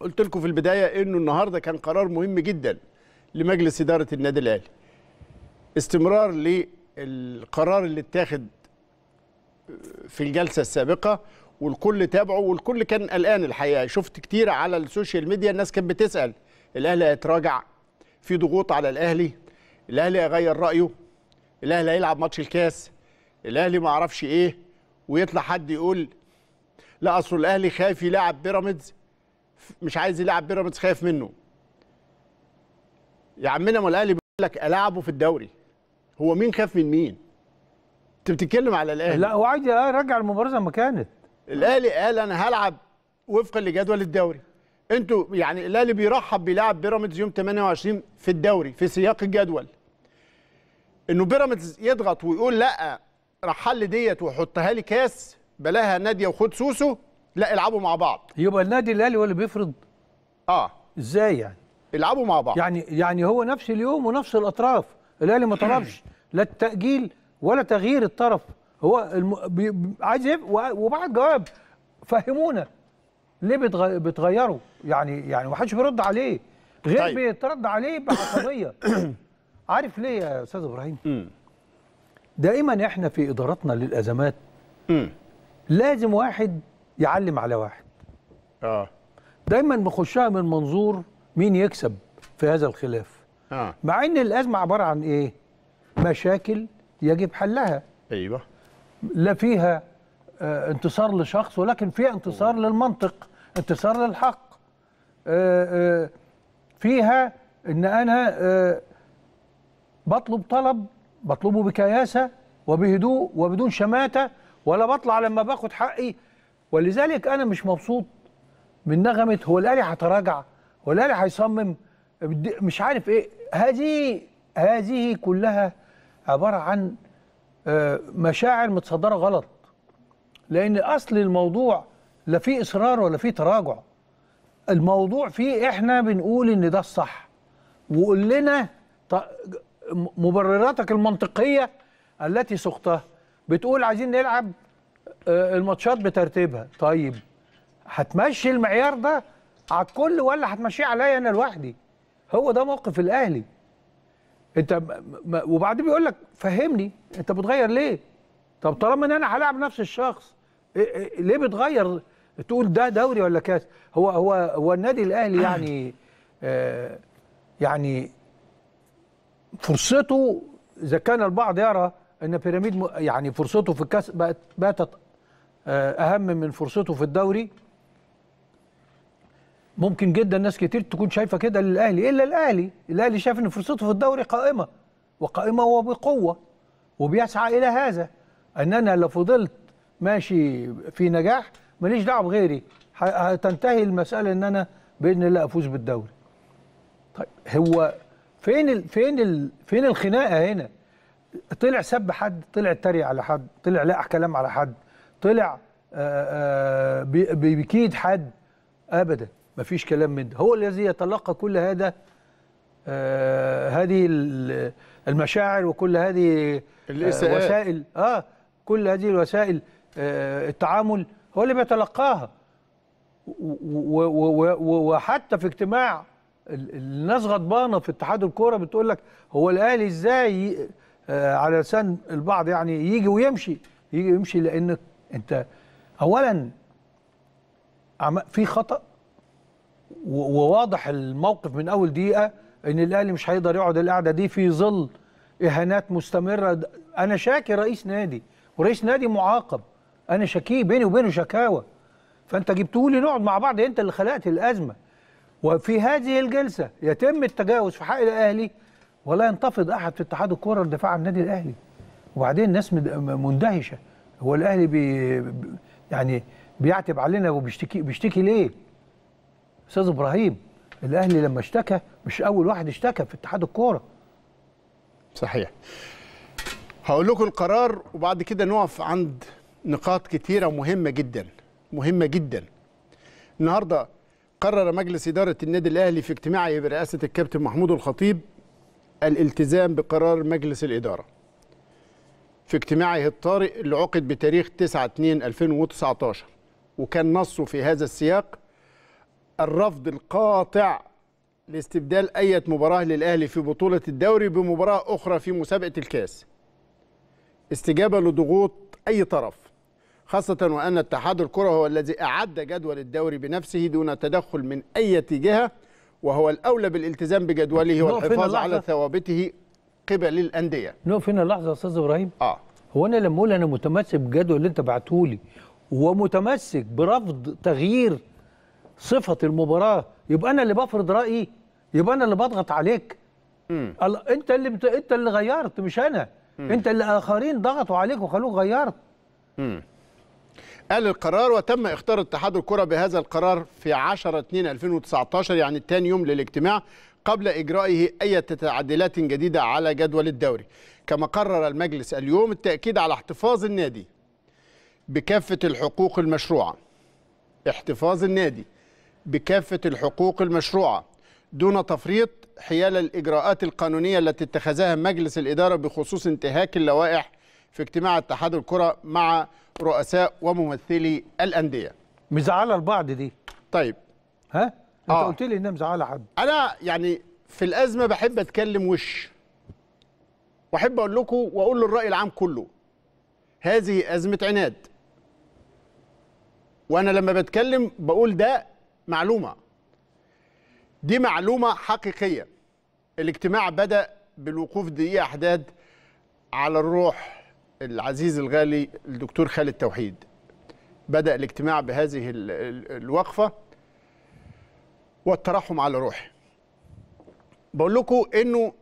قلت لكم في البدايه انه النهارده كان قرار مهم جدا لمجلس اداره النادي الاهلي استمرار للقرار اللي اتاخد في الجلسه السابقه والكل تابعه والكل كان قلقان الحقيقه شفت كتير على السوشيال ميديا الناس كانت بتسال الاهلي هيتراجع في ضغوط على الاهلي الاهلي هيغير رايه الاهلي هيلعب ماتش الكاس الاهلي ما اعرفش ايه ويطلع حد يقول لا اصل الاهلي خايف يلعب بيراميدز مش عايز يلعب بيراميدز خايف منه يا عمنا ما الاهلي بيقول لك العبه في الدوري هو مين خاف من مين انت بتتكلم على الاهلي لا هو عايز يرجع المباراه زي ما كانت الاهلي قال انا هلعب وفقا لجدول الدوري انتوا يعني الاهلي بيرحب بيلعب بيراميدز يوم 28 في الدوري في سياق الجدول انه بيراميدز يضغط ويقول لا رحل ديت وحطها لي كاس بلاها ناديه وخد سوسو لا العبوا مع بعض يبقى النادي الاهلي هو اللي بيفرض اه ازاي يعني العبوا مع بعض يعني يعني هو نفس اليوم ونفس الاطراف الاهلي ما طلبش لا التاجيل ولا تغيير الطرف هو الم... بي... عايز وبعد جواب فهمونا ليه بتغ... بتغيروا يعني يعني ما حدش بيرد عليه غير طيب. بيترد عليه بعصبيه عارف ليه يا استاذ ابراهيم دائما احنا في ادارتنا للازمات لازم واحد يعلم على واحد اه دايما بنخشها من منظور مين يكسب في هذا الخلاف آه. مع ان الازمه عباره عن ايه مشاكل يجب حلها ايوه لا فيها آه انتصار لشخص ولكن فيها انتصار أوه. للمنطق انتصار للحق آه آه فيها ان انا آه بطلب طلب بطلبه بكياسه وبهدوء وبدون شماته ولا بطلع لما باخد حقي ولذلك انا مش مبسوط من نغمه هو الاهلي هيتراجع هو الاهلي هيصمم مش عارف ايه هذه هذه كلها عباره عن آه، مشاعر متصدره غلط لان اصل الموضوع لا في اصرار ولا في تراجع الموضوع فيه احنا بنقول ان ده الصح وقول لنا مبرراتك المنطقيه التي سقتها بتقول عايزين نلعب آه، الماتشات بترتيبها طيب هتمشي المعيار ده على الكل ولا هتمشيه عليا انا لوحدي هو ده موقف الاهلي انت وبعدين بيقول لك فهمني انت بتغير ليه طب طالما ان انا هلاعب نفس الشخص إيه، إيه، ليه بتغير تقول ده دوري ولا كاس هو هو هو النادي الاهلي يعني آه، يعني فرصته اذا كان البعض يرى ان بيراميد يعني فرصته في الكاس بقت باتت آه، اهم من فرصته في الدوري ممكن جدا ناس كتير تكون شايفه كده للاهلي الا الاهلي الاهلي شايف ان فرصته في الدوري قائمه وقائمه وبقوه وبيسعى الى هذا ان انا لو فضلت ماشي في نجاح ماليش دعوه بغيري هتنتهي المساله ان انا باذن الله افوز بالدوري طيب هو فين الـ فين الـ فين الخناقه هنا طلع سب حد طلع تري على حد طلع لقح كلام على حد طلع آه، آه، بيكيد حد ابدا مفيش كلام من ده هو الذي يتلقى كل هذا آه، هذه المشاعر وكل هذه الوسائل اه كل هذه الوسائل التعامل هو اللي بيتلقاها وحتى في اجتماع الناس غضبانه في اتحاد الكوره بتقول لك هو الاهلي ازاي على لسان البعض يعني يجي ويمشي يجي ويمشي لان انت اولا في خطا وواضح الموقف من اول دقيقه ان الاهلي مش هيقدر يقعد القعده دي في ظل اهانات مستمره انا شاكي رئيس نادي ورئيس نادي معاقب انا شاكيه بيني وبينه شكاوى فانت جبتوا لي نقعد مع بعض انت اللي خلقت الازمه وفي هذه الجلسه يتم التجاوز في حق الاهلي ولا ينتفض احد في اتحاد الكره الدفاع عن النادي الاهلي وبعدين الناس مندهشه هو الاهلي بي يعني بيعتب علينا وبيشتكي بيشتكي ليه؟ استاذ ابراهيم الاهلي لما اشتكى مش اول واحد اشتكى في اتحاد الكوره صحيح هقول لكم القرار وبعد كده نقف عند نقاط كثيره مهمه جدا مهمه جدا النهارده قرر مجلس اداره النادي الاهلي في اجتماعه برئاسه الكابتن محمود الخطيب الالتزام بقرار مجلس الاداره في اجتماعه الطارئ اللي عقد بتاريخ 9/2/2019 وكان نصه في هذا السياق الرفض القاطع لاستبدال أي مباراة للأهلي في بطولة الدوري بمباراة أخرى في مسابقة الكاس استجابة لضغوط أي طرف خاصة وأن اتحاد الكرة هو الذي أعد جدول الدوري بنفسه دون تدخل من أي جهة وهو الأولى بالالتزام بجدوله والحفاظ على ثوابته قبل الانديه نقف هنا لحظه يا استاذ ابراهيم اه هو انا لما اقول انا متمسك بالجدول اللي انت بعته لي ومتمسك برفض تغيير صفه المباراه يبقى انا اللي بفرض رايي يبقى انا اللي بضغط عليك امم انت اللي بت... انت اللي غيرت مش انا مم. انت اللي اخرين ضغطوا عليك وخلوك غيرت امم قال القرار وتم اختار اتحاد الكره بهذا القرار في 10 2 2019 يعني ثاني يوم للاجتماع قبل إجرائه أي تعديلات جديدة على جدول الدوري كما قرر المجلس اليوم التأكيد على احتفاظ النادي بكافة الحقوق المشروعة احتفاظ النادي بكافة الحقوق المشروعة دون تفريط حيال الإجراءات القانونية التي اتخذها مجلس الإدارة بخصوص انتهاك اللوائح في اجتماع اتحاد الكرة مع رؤساء وممثلي الأندية مزعلة البعض دي طيب ها آه. انت آه. قلت لي انها مزعله حد انا يعني في الازمه بحب اتكلم وش واحب اقول لكم واقول للراي العام كله هذه ازمه عناد وانا لما بتكلم بقول ده معلومه دي معلومه حقيقيه الاجتماع بدا بالوقوف دقيقه احداد على الروح العزيز الغالي الدكتور خالد توحيد بدا الاجتماع بهذه الوقفه والترحم على روحي بقول لكم انه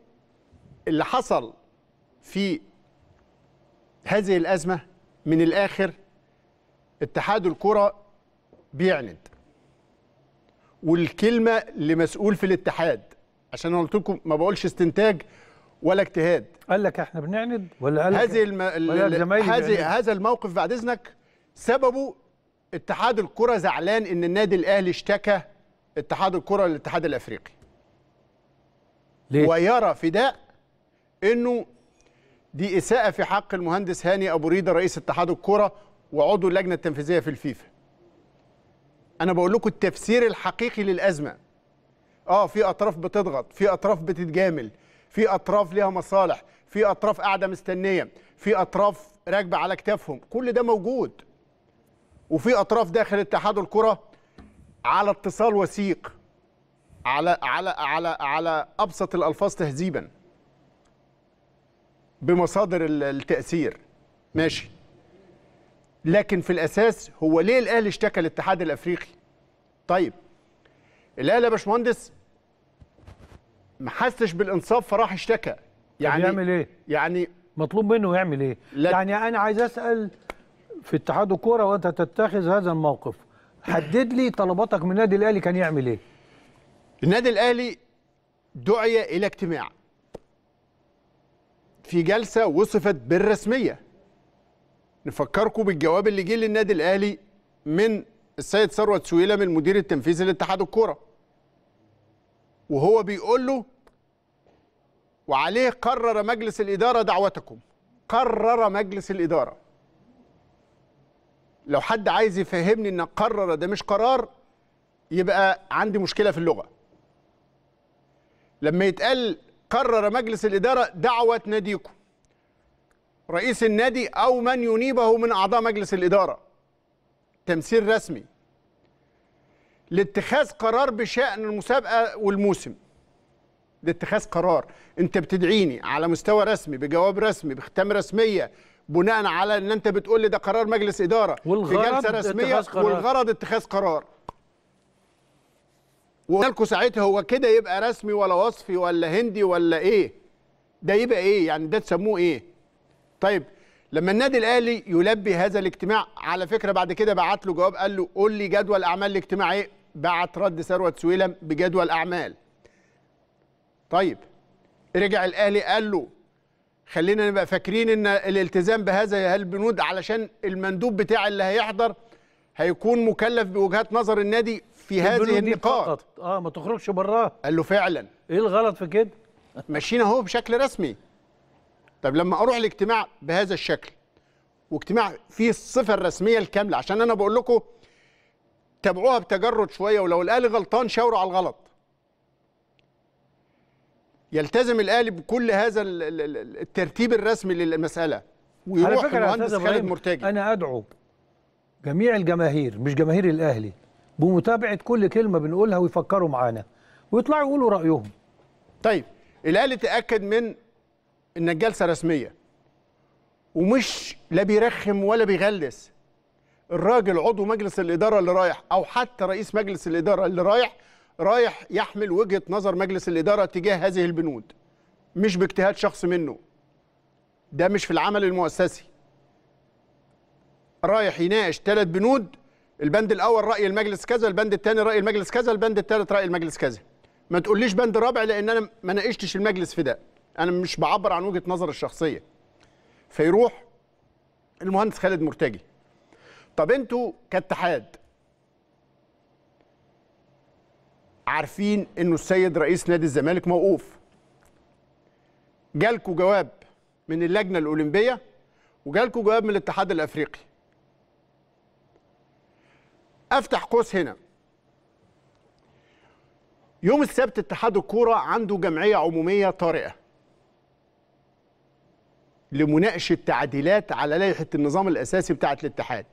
اللي حصل في هذه الازمه من الاخر اتحاد الكره بيعند والكلمه لمسؤول في الاتحاد عشان انا قلت لكم ما بقولش استنتاج ولا اجتهاد قال لك احنا بنعند ولا قال هذه الم... هذه هذا الموقف بعد اذنك سببه اتحاد الكره زعلان ان النادي الاهلي اشتكى اتحاد الكره للاتحاد الافريقي ليه؟ ويرى في ده انه دي اساءه في حق المهندس هاني ابو ريده رئيس اتحاد الكره وعضو اللجنه التنفيذيه في الفيفا انا بقول لكم التفسير الحقيقي للازمه اه في اطراف بتضغط في اطراف بتتجامل في اطراف ليها مصالح في اطراف قاعده مستنيه في اطراف راكبه على كتافهم كل ده موجود وفي اطراف داخل اتحاد الكره على اتصال وثيق على على على على ابسط الالفاظ تهذيبا بمصادر التاثير ماشي لكن في الاساس هو ليه الاهلي اشتكى الاتحاد الافريقي طيب الاهلي يا باشمهندس ما حسش بالانصاف فراح اشتكى يعني يعمل ايه يعني مطلوب منه يعمل ايه يعني انا عايز اسال في اتحاد الكوره وانت تتخذ هذا الموقف حدد لي طلباتك من النادي الاهلي كان يعمل ايه النادي الاهلي دعي الى اجتماع في جلسه وصفت بالرسميه نفكركم بالجواب اللي جه للنادي الاهلي من السيد ثروت سويله من المدير التنفيذي لاتحاد الكوره وهو بيقول له وعليه قرر مجلس الاداره دعوتكم قرر مجلس الاداره لو حد عايز يفهمني ان قرر ده مش قرار يبقى عندي مشكله في اللغه لما يتقال قرر مجلس الاداره دعوه ناديكم رئيس النادي او من ينيبه من اعضاء مجلس الاداره تمثيل رسمي لاتخاذ قرار بشان المسابقه والموسم لاتخاذ قرار انت بتدعيني على مستوى رسمي بجواب رسمي بختام رسميه بناء على ان انت بتقول لي ده قرار مجلس اداره والغرض في جلسه رسميه والغرض اتخاذ قرار وقالكوا ساعتها هو كده يبقى رسمي ولا وصفي ولا هندي ولا ايه ده يبقى ايه يعني ده تسموه ايه طيب لما النادي الاهلي يلبي هذا الاجتماع على فكره بعد كده بعت له جواب قال له قول لي جدول اعمال الاجتماع ايه بعت رد ثروت سويلم بجدول اعمال طيب رجع الاهلي قال له خلينا نبقى فاكرين ان الالتزام بهذا البنود علشان المندوب بتاع اللي هيحضر هيكون مكلف بوجهات نظر النادي في هذه النقاط اه ما تخرجش براه قال له فعلا ايه الغلط في كده ماشيين اهو بشكل رسمي طب لما اروح الاجتماع بهذا الشكل واجتماع فيه الصفه الرسميه الكامله عشان انا بقول لكم تابعوها بتجرد شويه ولو الاهلي غلطان شاوروا على الغلط يلتزم الاهلي بكل هذا الترتيب الرسمي للمساله ويروح على فكرة المهندس خالد مرتجي انا ادعو جميع الجماهير مش جماهير الاهلي بمتابعه كل كلمه بنقولها ويفكروا معانا ويطلعوا يقولوا رايهم طيب الاهلي تاكد من ان الجلسه رسميه ومش لا بيرخم ولا بيغلس الراجل عضو مجلس الاداره اللي رايح او حتى رئيس مجلس الاداره اللي رايح رايح يحمل وجهه نظر مجلس الاداره تجاه هذه البنود مش باجتهاد شخص منه ده مش في العمل المؤسسي رايح يناقش ثلاث بنود البند الاول راي المجلس كذا البند الثاني راي المجلس كذا البند الثالث راي المجلس كذا ما تقوليش بند رابع لان انا ما ناقشتش المجلس في ده انا مش بعبر عن وجهه نظر الشخصيه فيروح المهندس خالد مرتجي طب انتوا كاتحاد عارفين انه السيد رئيس نادي الزمالك موقوف جالكوا جواب من اللجنه الاولمبيه وجالكوا جواب من الاتحاد الافريقي افتح قوس هنا يوم السبت اتحاد الكوره عنده جمعيه عموميه طارئه لمناقشه تعديلات على لائحه النظام الاساسي بتاعه الاتحاد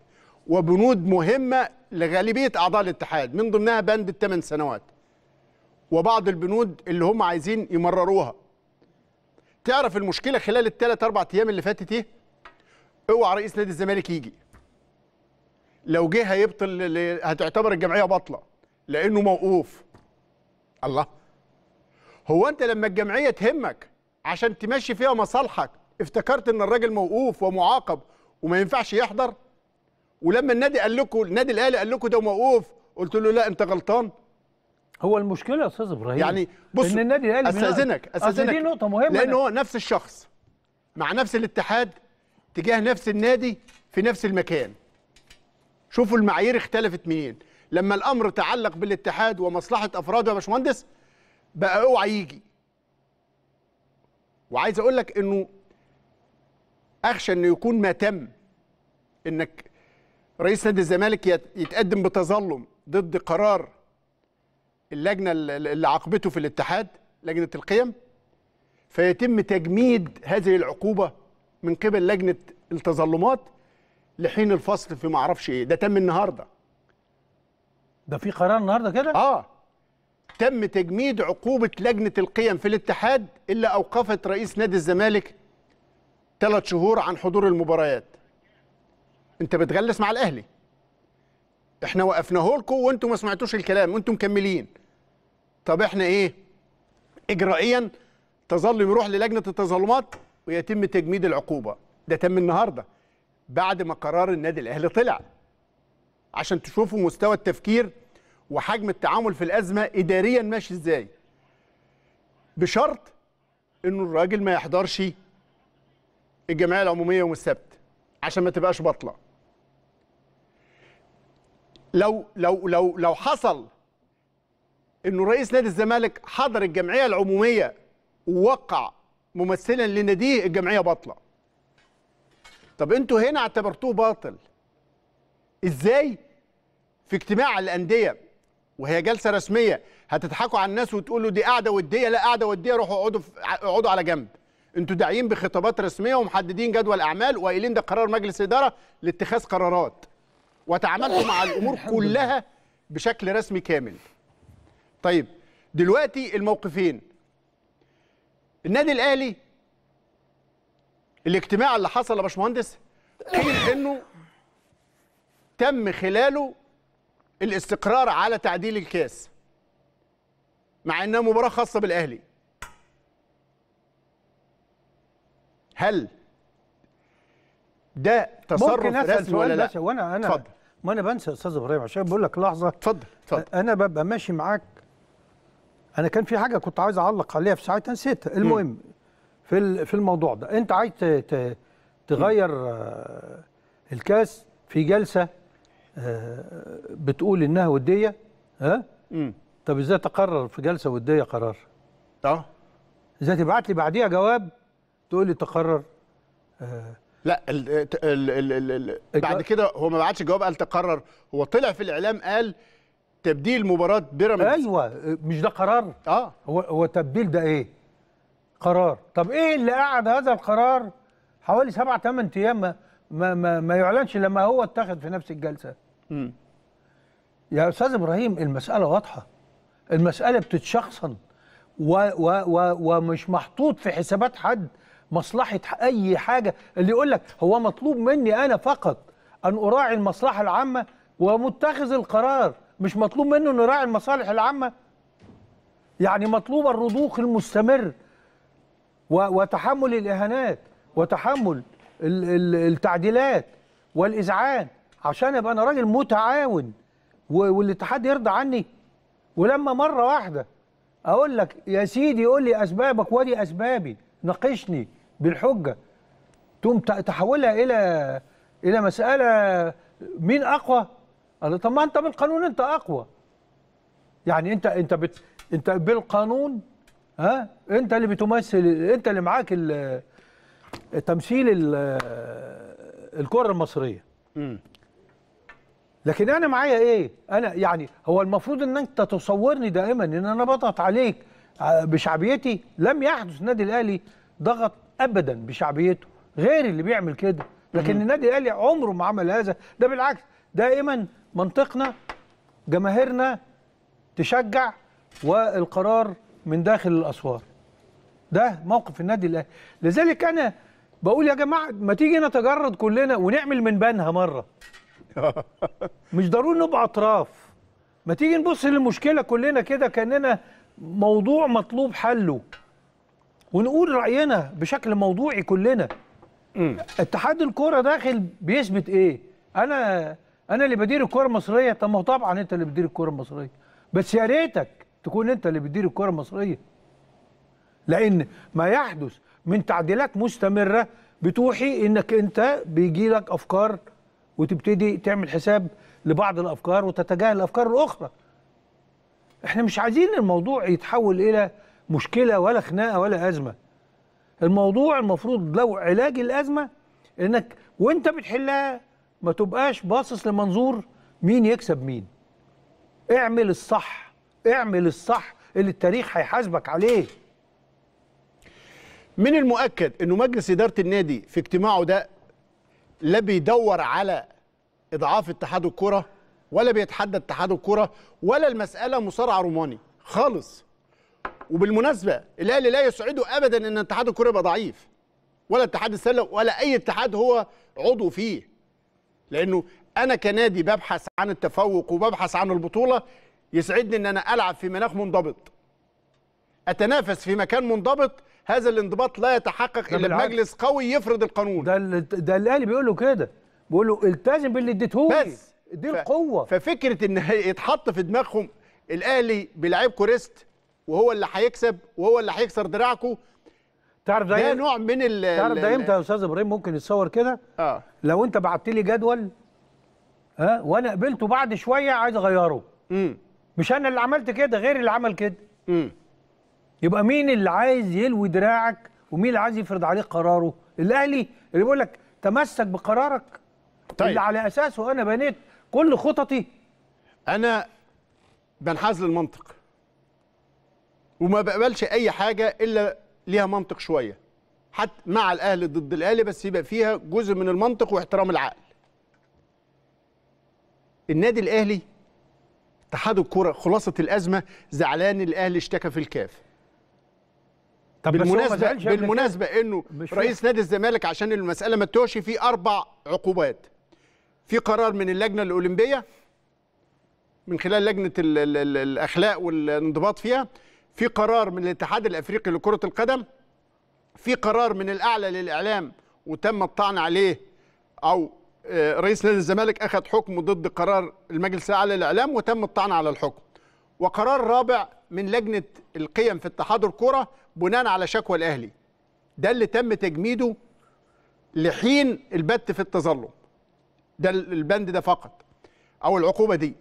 وبنود مهمه لغالبيه اعضاء الاتحاد من ضمنها بند الثمان سنوات وبعض البنود اللي هم عايزين يمرروها تعرف المشكله خلال الثلاث اربع ايام اللي فاتت ايه اوعى رئيس نادي الزمالك يجي لو جه هيبطل هتعتبر الجمعيه باطله لانه موقوف الله هو انت لما الجمعيه تهمك عشان تمشي فيها مصالحك افتكرت ان الراجل موقوف ومعاقب وما ينفعش يحضر ولما النادي قال لكم النادي الاهلي قال لكم ده موقوف قلت له لا انت غلطان هو المشكله يا استاذ ابراهيم يعني بص ان النادي الاهلي استاذنك استاذنك دي نقطه مهمه لان هو نفس الشخص مع نفس الاتحاد تجاه نفس النادي في نفس المكان شوفوا المعايير اختلفت منين لما الامر تعلق بالاتحاد ومصلحه افراده يا باشمهندس بقى اوعى يجي وعايز اقول لك انه اخشى انه يكون ما تم انك رئيس نادي الزمالك يتقدم بتظلم ضد قرار اللجنه اللي عاقبته في الاتحاد لجنه القيم فيتم تجميد هذه العقوبه من قبل لجنه التظلمات لحين الفصل في ما اعرفش ايه ده تم النهارده ده في قرار النهارده كده اه تم تجميد عقوبه لجنه القيم في الاتحاد اللي اوقفت رئيس نادي الزمالك ثلاث شهور عن حضور المباريات انت بتغلس مع الاهلي احنا وقفناه لكم وانتم ما سمعتوش الكلام وانتم مكملين طب احنا ايه اجرائيا تظلم يروح للجنه التظلمات ويتم تجميد العقوبه ده تم النهارده بعد ما قرار النادي الاهلي طلع عشان تشوفوا مستوى التفكير وحجم التعامل في الازمه اداريا ماشي ازاي بشرط انه الراجل ما يحضرش الجمعيه العموميه يوم السبت عشان ما تبقاش بطله لو لو لو لو حصل انه رئيس نادي الزمالك حضر الجمعيه العموميه ووقع ممثلا لناديه الجمعيه باطله طب انتوا هنا اعتبرتوه باطل ازاي في اجتماع الانديه وهي جلسه رسميه هتضحكوا على الناس وتقولوا دي قاعده وديه لا قاعده وديه روحوا اقعدوا اقعدوا على جنب انتوا داعيين بخطابات رسميه ومحددين جدول اعمال وقايلين ده قرار مجلس اداره لاتخاذ قرارات وتعاملت مع الامور كلها بشكل رسمي كامل طيب دلوقتي الموقفين النادي الاهلي الاجتماع اللي حصل يا باشمهندس قيل انه تم خلاله الاستقرار على تعديل الكاس مع انها مباراه خاصه بالاهلي هل ده تصرف رسمي ولا لا؟ ممكن اسال سؤال وانا انا اتفضل ما انا بنسى استاذ ابراهيم عشان بقول لك لحظه اتفضل اتفضل انا ببقى ماشي معاك انا كان في حاجه كنت عايز اعلق عليها في ساعتها نسيتها المهم في في الموضوع ده انت عايز تغير آه، الكاس في جلسه آه، بتقول انها وديه ها طب ازاي تقرر في جلسه وديه قرار اه ازاي تبعت لي بعديها جواب تقول لي تقرر آه لا ال ال ال ال ال بعد كده هو ما بعتش الجواب قال تقرر هو طلع في الاعلام قال تبديل مباراه بيراميدز ايوه مش ده قرار اه هو هو تبديل ده ايه قرار طب ايه اللي قعد هذا القرار حوالي سبع ثمان ايام ما, ما ما يعلنش لما هو اتخذ في نفس الجلسه امم يا استاذ ابراهيم المساله واضحه المساله بتتشخصن و و و ومش محطوط في حسابات حد مصلحه اي حاجه اللي يقول لك هو مطلوب مني انا فقط ان اراعي المصلحه العامه ومتخذ القرار مش مطلوب منه انه يراعي المصالح العامه يعني مطلوب الرضوخ المستمر وتحمل الاهانات وتحمل التعديلات والاذعان عشان ابقى انا راجل متعاون والاتحاد يرضى عني ولما مره واحده اقول لك يا سيدي قول لي اسبابك وادي اسبابي ناقشني بالحجه تقوم تحولها الى الى مساله مين اقوى؟ قال طب ما انت بالقانون انت اقوى. يعني انت انت بت انت بالقانون ها انت اللي بتمثل انت اللي معاك تمثيل الكره المصريه. لكن انا معايا ايه؟ انا يعني هو المفروض ان انت تصورني دائما ان انا بضغط عليك آه، بشعبيتي لم يحدث النادي الاهلي ضغط ابدا بشعبيته غير اللي بيعمل كده لكن النادي الاهلي عمره ما عمل هذا ده بالعكس دائما منطقنا جماهيرنا تشجع والقرار من داخل الاسوار ده موقف النادي الاهلي لذلك انا بقول يا جماعه ما تيجي نتجرد كلنا ونعمل من بنها مره مش ضروري نبقى اطراف ما تيجي نبص للمشكله كلنا كده كاننا موضوع مطلوب حله ونقول راينا بشكل موضوعي كلنا م. اتحاد الكوره داخل بيثبت ايه انا انا اللي بدير الكوره المصريه طب ما هو طبعا انت اللي بتدير الكوره المصريه بس يا ريتك تكون انت اللي بتدير الكوره المصريه لان ما يحدث من تعديلات مستمره بتوحي انك انت بيجي لك افكار وتبتدي تعمل حساب لبعض الافكار وتتجاهل الافكار الاخرى احنا مش عايزين الموضوع يتحول الى مشكله ولا خناقه ولا ازمه الموضوع المفروض لو علاج الازمه انك وانت بتحلها ما تبقاش باصص لمنظور مين يكسب مين اعمل الصح اعمل الصح اللي التاريخ هيحاسبك عليه من المؤكد انه مجلس اداره النادي في اجتماعه ده لا بيدور على اضعاف اتحاد الكره ولا بيتحدى اتحاد الكره ولا المساله مصارع روماني خالص وبالمناسبه الاهلي لا يسعده ابدا ان اتحاد الكره يبقى ضعيف ولا اتحاد السله ولا اي اتحاد هو عضو فيه لانه انا كنادي ببحث عن التفوق وببحث عن البطوله يسعدني ان انا العب في مناخ منضبط اتنافس في مكان منضبط هذا الانضباط لا يتحقق الا بمجلس قوي يفرض القانون ده ده الاهلي بيقول له كده بيقول له التزم باللي اديته بس دي القوه ففكره ان يتحط في دماغهم الاهلي بيلعب كوريست وهو اللي هيكسب وهو اللي هيكسر دراعكو تعرف ده, ده إيه؟ نوع من ال تعرف ده امتى يا استاذ ابراهيم ممكن يتصور كده؟ اه لو انت بعت لي جدول ها وانا قبلته بعد شويه عايز اغيره امم مش انا اللي عملت كده غير اللي عمل كده امم يبقى مين اللي عايز يلوي دراعك ومين اللي عايز يفرض عليك قراره؟ الاهلي اللي بيقول لك تمسك بقرارك طيب. اللي على اساسه انا بنيت كل خططي انا بنحاز للمنطق وما بقبلش اي حاجه الا ليها منطق شويه حتى مع الاهلي ضد الاهلي بس يبقى فيها جزء من المنطق واحترام العقل النادي الاهلي اتحاد الكره خلاصه الازمه زعلان الاهلي اشتكى في الكاف طب بالمناسبه يعني بالمناسبه انه رئيس نادي الزمالك عشان المساله ما تتوهش في اربع عقوبات في قرار من اللجنه الاولمبيه من خلال لجنه الـ الـ الـ الاخلاق والانضباط فيها في قرار من الاتحاد الافريقي لكره القدم في قرار من الاعلى للاعلام وتم الطعن عليه او آه، رئيس نادي الزمالك اخذ حكم ضد قرار المجلس الاعلى للاعلام وتم الطعن على الحكم وقرار رابع من لجنه القيم في اتحاد الكره بناء على شكوى الاهلي ده اللي تم تجميده لحين البت في التظلم ده البند ده فقط او العقوبه دي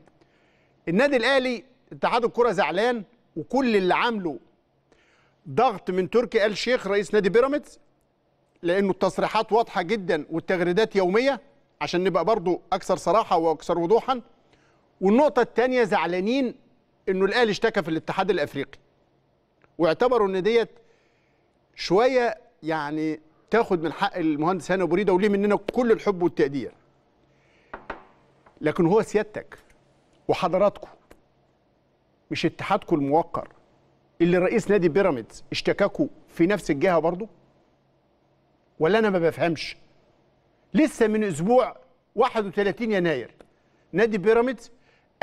النادي الاهلي اتحاد الكره زعلان وكل اللي عامله ضغط من تركي آل شيخ رئيس نادي بيراميدز لأنه التصريحات واضحة جدا والتغريدات يومية عشان نبقى برضو أكثر صراحة وأكثر وضوحا والنقطة الثانية زعلانين إنه الأهلي اشتكى في الاتحاد الأفريقي واعتبروا إن ديت شوية يعني تاخد من حق المهندس هاني ابو ريده وليه مننا كل الحب والتقدير لكن هو سيادتك وحضراتكم مش اتحادكم الموقر اللي رئيس نادي بيراميدز اشتكاكوا في نفس الجهه برضه ولا انا ما بفهمش لسه من اسبوع 31 يناير نادي بيراميدز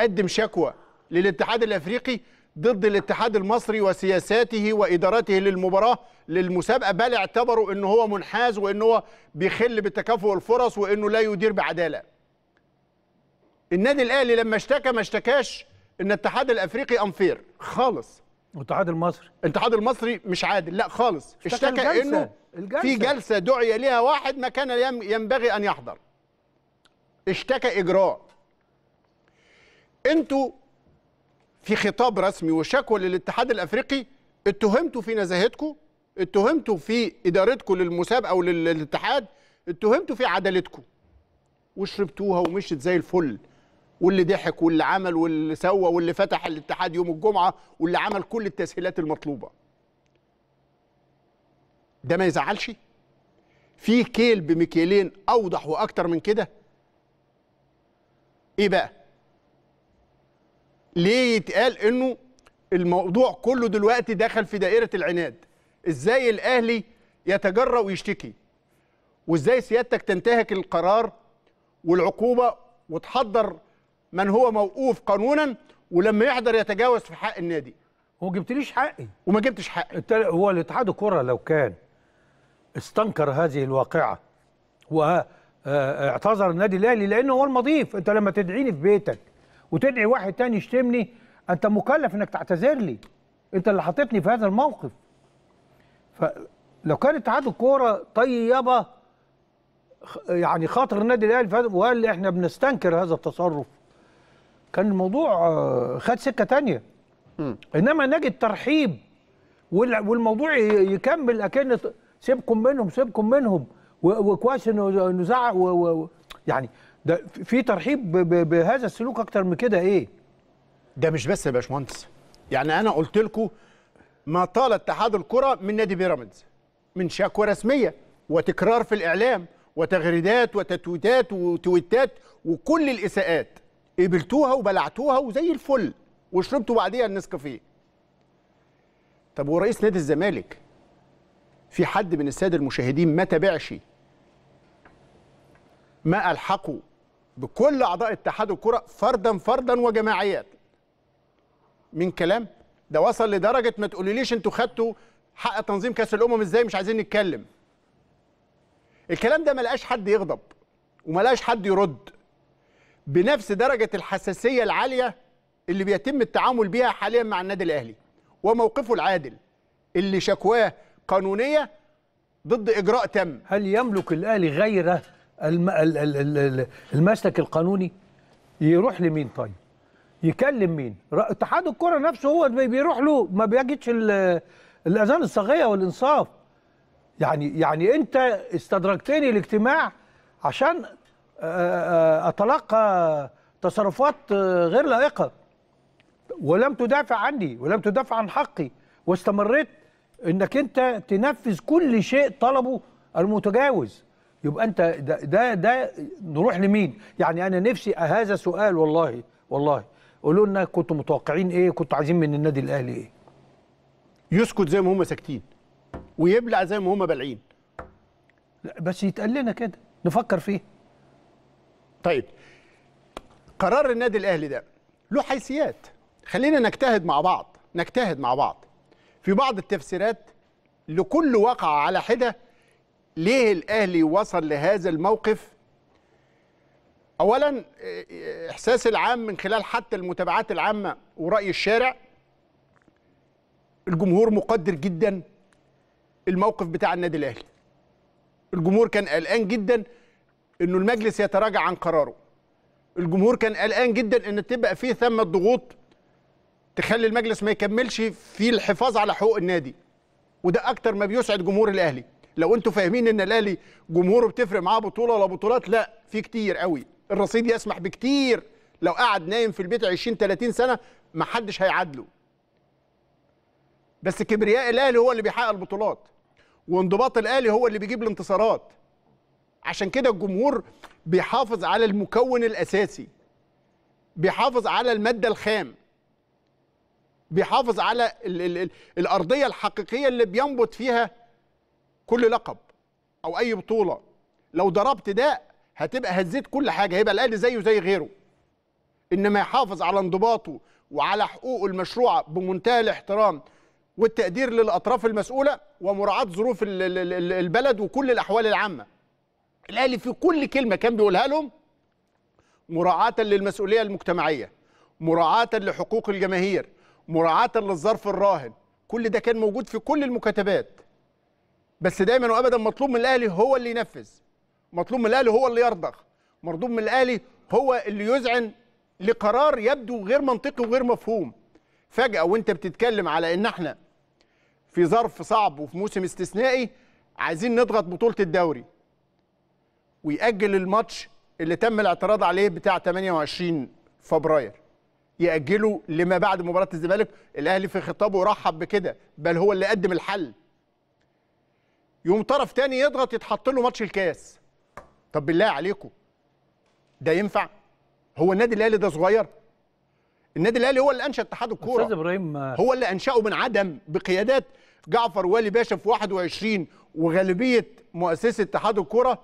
قدم شكوى للاتحاد الافريقي ضد الاتحاد المصري وسياساته وادارته للمباراه للمسابقه بل اعتبروا ان هو منحاز وان هو بيخل بتكافؤ الفرص وانه لا يدير بعداله النادي الاهلي لما اشتكى ما اشتكاش ان الاتحاد الافريقي انفير خالص والاتحاد المصري الاتحاد المصري مش عادل لا خالص اشتكى انه الجلسة. في جلسه دعي ليها واحد ما كان ينبغي ان يحضر اشتكى اجراء انتوا في خطاب رسمي وشكوى للاتحاد الافريقي اتهمتوا في نزاهتكم اتهمتوا في ادارتكم للمسابقه او للاتحاد اتهمتوا في عدالتكم وشربتوها ومشت زي الفل واللي ضحك واللي عمل واللي سوى واللي فتح الاتحاد يوم الجمعه واللي عمل كل التسهيلات المطلوبه ده ما يزعلش في كيل بمكيالين اوضح واكتر من كده ايه بقى ليه يتقال انه الموضوع كله دلوقتي دخل في دائره العناد ازاي الاهلي يتجرأ ويشتكي وازاي سيادتك تنتهك القرار والعقوبه وتحضر من هو موقوف قانونا ولما يحضر يتجاوز في حق النادي هو جبتليش حقي وما جبتش حقي هو الاتحاد الكره لو كان استنكر هذه الواقعه واعتذر آه، آه، النادي الاهلي لانه هو المضيف انت لما تدعيني في بيتك وتدعي واحد تاني يشتمني انت مكلف انك تعتذر لي انت اللي حطيتني في هذا الموقف فلو كان اتحاد الكوره طيب يعني خاطر النادي الاهلي وقال احنا بنستنكر هذا التصرف كان الموضوع آه، خد سكه تانية م. انما نجي الترحيب والموضوع يكمل اكن سيبكم منهم سيبكم منهم وكويس انه زعق يعني ده في ترحيب بهذا السلوك اكتر من كده ايه ده مش بس يا باشمهندس يعني انا قلت لكم ما طال اتحاد الكره من نادي بيراميدز من شكوى رسميه وتكرار في الاعلام وتغريدات وتتويتات وتويتات وكل الاساءات قبلتوها وبلعتوها وزي الفل وشربتوا بعديها النسكافيه طب ورئيس نادي الزمالك في حد من الساده المشاهدين ما تابعش ما الحقوا بكل اعضاء اتحاد الكره فردا فردا وجماعيا من كلام ده وصل لدرجه ما تقوليليش انتوا خدتوا حق تنظيم كاس الامم ازاي مش عايزين نتكلم الكلام ده ما لقاش حد يغضب وما لقاش حد يرد بنفس درجه الحساسيه العاليه اللي بيتم التعامل بها حاليا مع النادي الاهلي وموقفه العادل اللي شكواه قانونيه ضد اجراء تم هل يملك الاهلي غير المسلك القانوني يروح لمين طيب يكلم مين اتحاد الكره نفسه هو بيروح له ما بيجدش الاذان الصاغيه والانصاف يعني يعني انت استدرجتني الاجتماع عشان اتلقى تصرفات غير لائقه ولم تدافع عني ولم تدافع عن حقي واستمريت انك انت تنفذ كل شيء طلبه المتجاوز يبقى انت ده ده, ده نروح لمين يعني انا نفسي هذا سؤال والله والله قولوا لنا كنتوا متوقعين ايه كنتوا عايزين من النادي الاهلي ايه يسكت زي ما هم ساكتين ويبلع زي ما هم بالعين بس يتقال لنا كده نفكر فيه طيب قرار النادي الاهلي ده له حيثيات خلينا نجتهد مع بعض نجتهد مع بعض في بعض التفسيرات لكل واقعة على حدة ليه الأهلي وصل لهذا الموقف أولا إحساس العام من خلال حتى المتابعات العامة ورأي الشارع الجمهور مقدر جدا الموقف بتاع النادي الأهلي الجمهور كان قلقان جدا انه المجلس يتراجع عن قراره الجمهور كان قلقان جدا ان تبقى فيه ثمه ضغوط تخلي المجلس ما يكملش في الحفاظ على حقوق النادي وده اكتر ما بيسعد جمهور الاهلي لو انتوا فاهمين ان الاهلي جمهوره بتفرق معاه بطوله ولا بطولات لا في كتير قوي الرصيد يسمح بكتير لو قعد نايم في البيت 20 30 سنه ما حدش هيعادله بس كبرياء الاهلي هو اللي بيحقق البطولات وانضباط الاهلي هو اللي بيجيب الانتصارات عشان كده الجمهور بيحافظ على المكون الاساسي بيحافظ على الماده الخام بيحافظ على ال ال ال الارضيه الحقيقيه اللي بينبت فيها كل لقب او اي بطوله لو ضربت ده هتبقى هزيت كل حاجه هيبقى الاهلي زيه زي غيره انما يحافظ على انضباطه وعلى حقوقه المشروعه بمنتهى الاحترام والتقدير للاطراف المسؤوله ومراعاه ظروف البلد وكل الاحوال العامه الاهلي في كل كلمه كان بيقولها لهم مراعاه للمسؤوليه المجتمعيه مراعاه لحقوق الجماهير مراعاه للظرف الراهن كل ده كان موجود في كل المكاتبات بس دايما وابدا مطلوب من الاهلي هو اللي ينفذ مطلوب من الاهلي هو اللي يرضخ مطلوب من الاهلي هو اللي يذعن لقرار يبدو غير منطقي وغير مفهوم فجاه وانت بتتكلم على ان احنا في ظرف صعب وفي موسم استثنائي عايزين نضغط بطوله الدوري ويأجل الماتش اللي تم الاعتراض عليه بتاع 28 فبراير يأجله لما بعد مباراة الزمالك الأهلي في خطابه رحب بكده بل هو اللي قدم الحل يوم طرف تاني يضغط يتحط له ماتش الكاس طب بالله عليكم ده ينفع هو النادي الاهلي ده صغير النادي الاهلي هو اللي انشا اتحاد الكوره استاذ ابراهيم آه، هو اللي انشاه من عدم بقيادات جعفر والي باشا في 21 وغالبيه مؤسسي اتحاد الكوره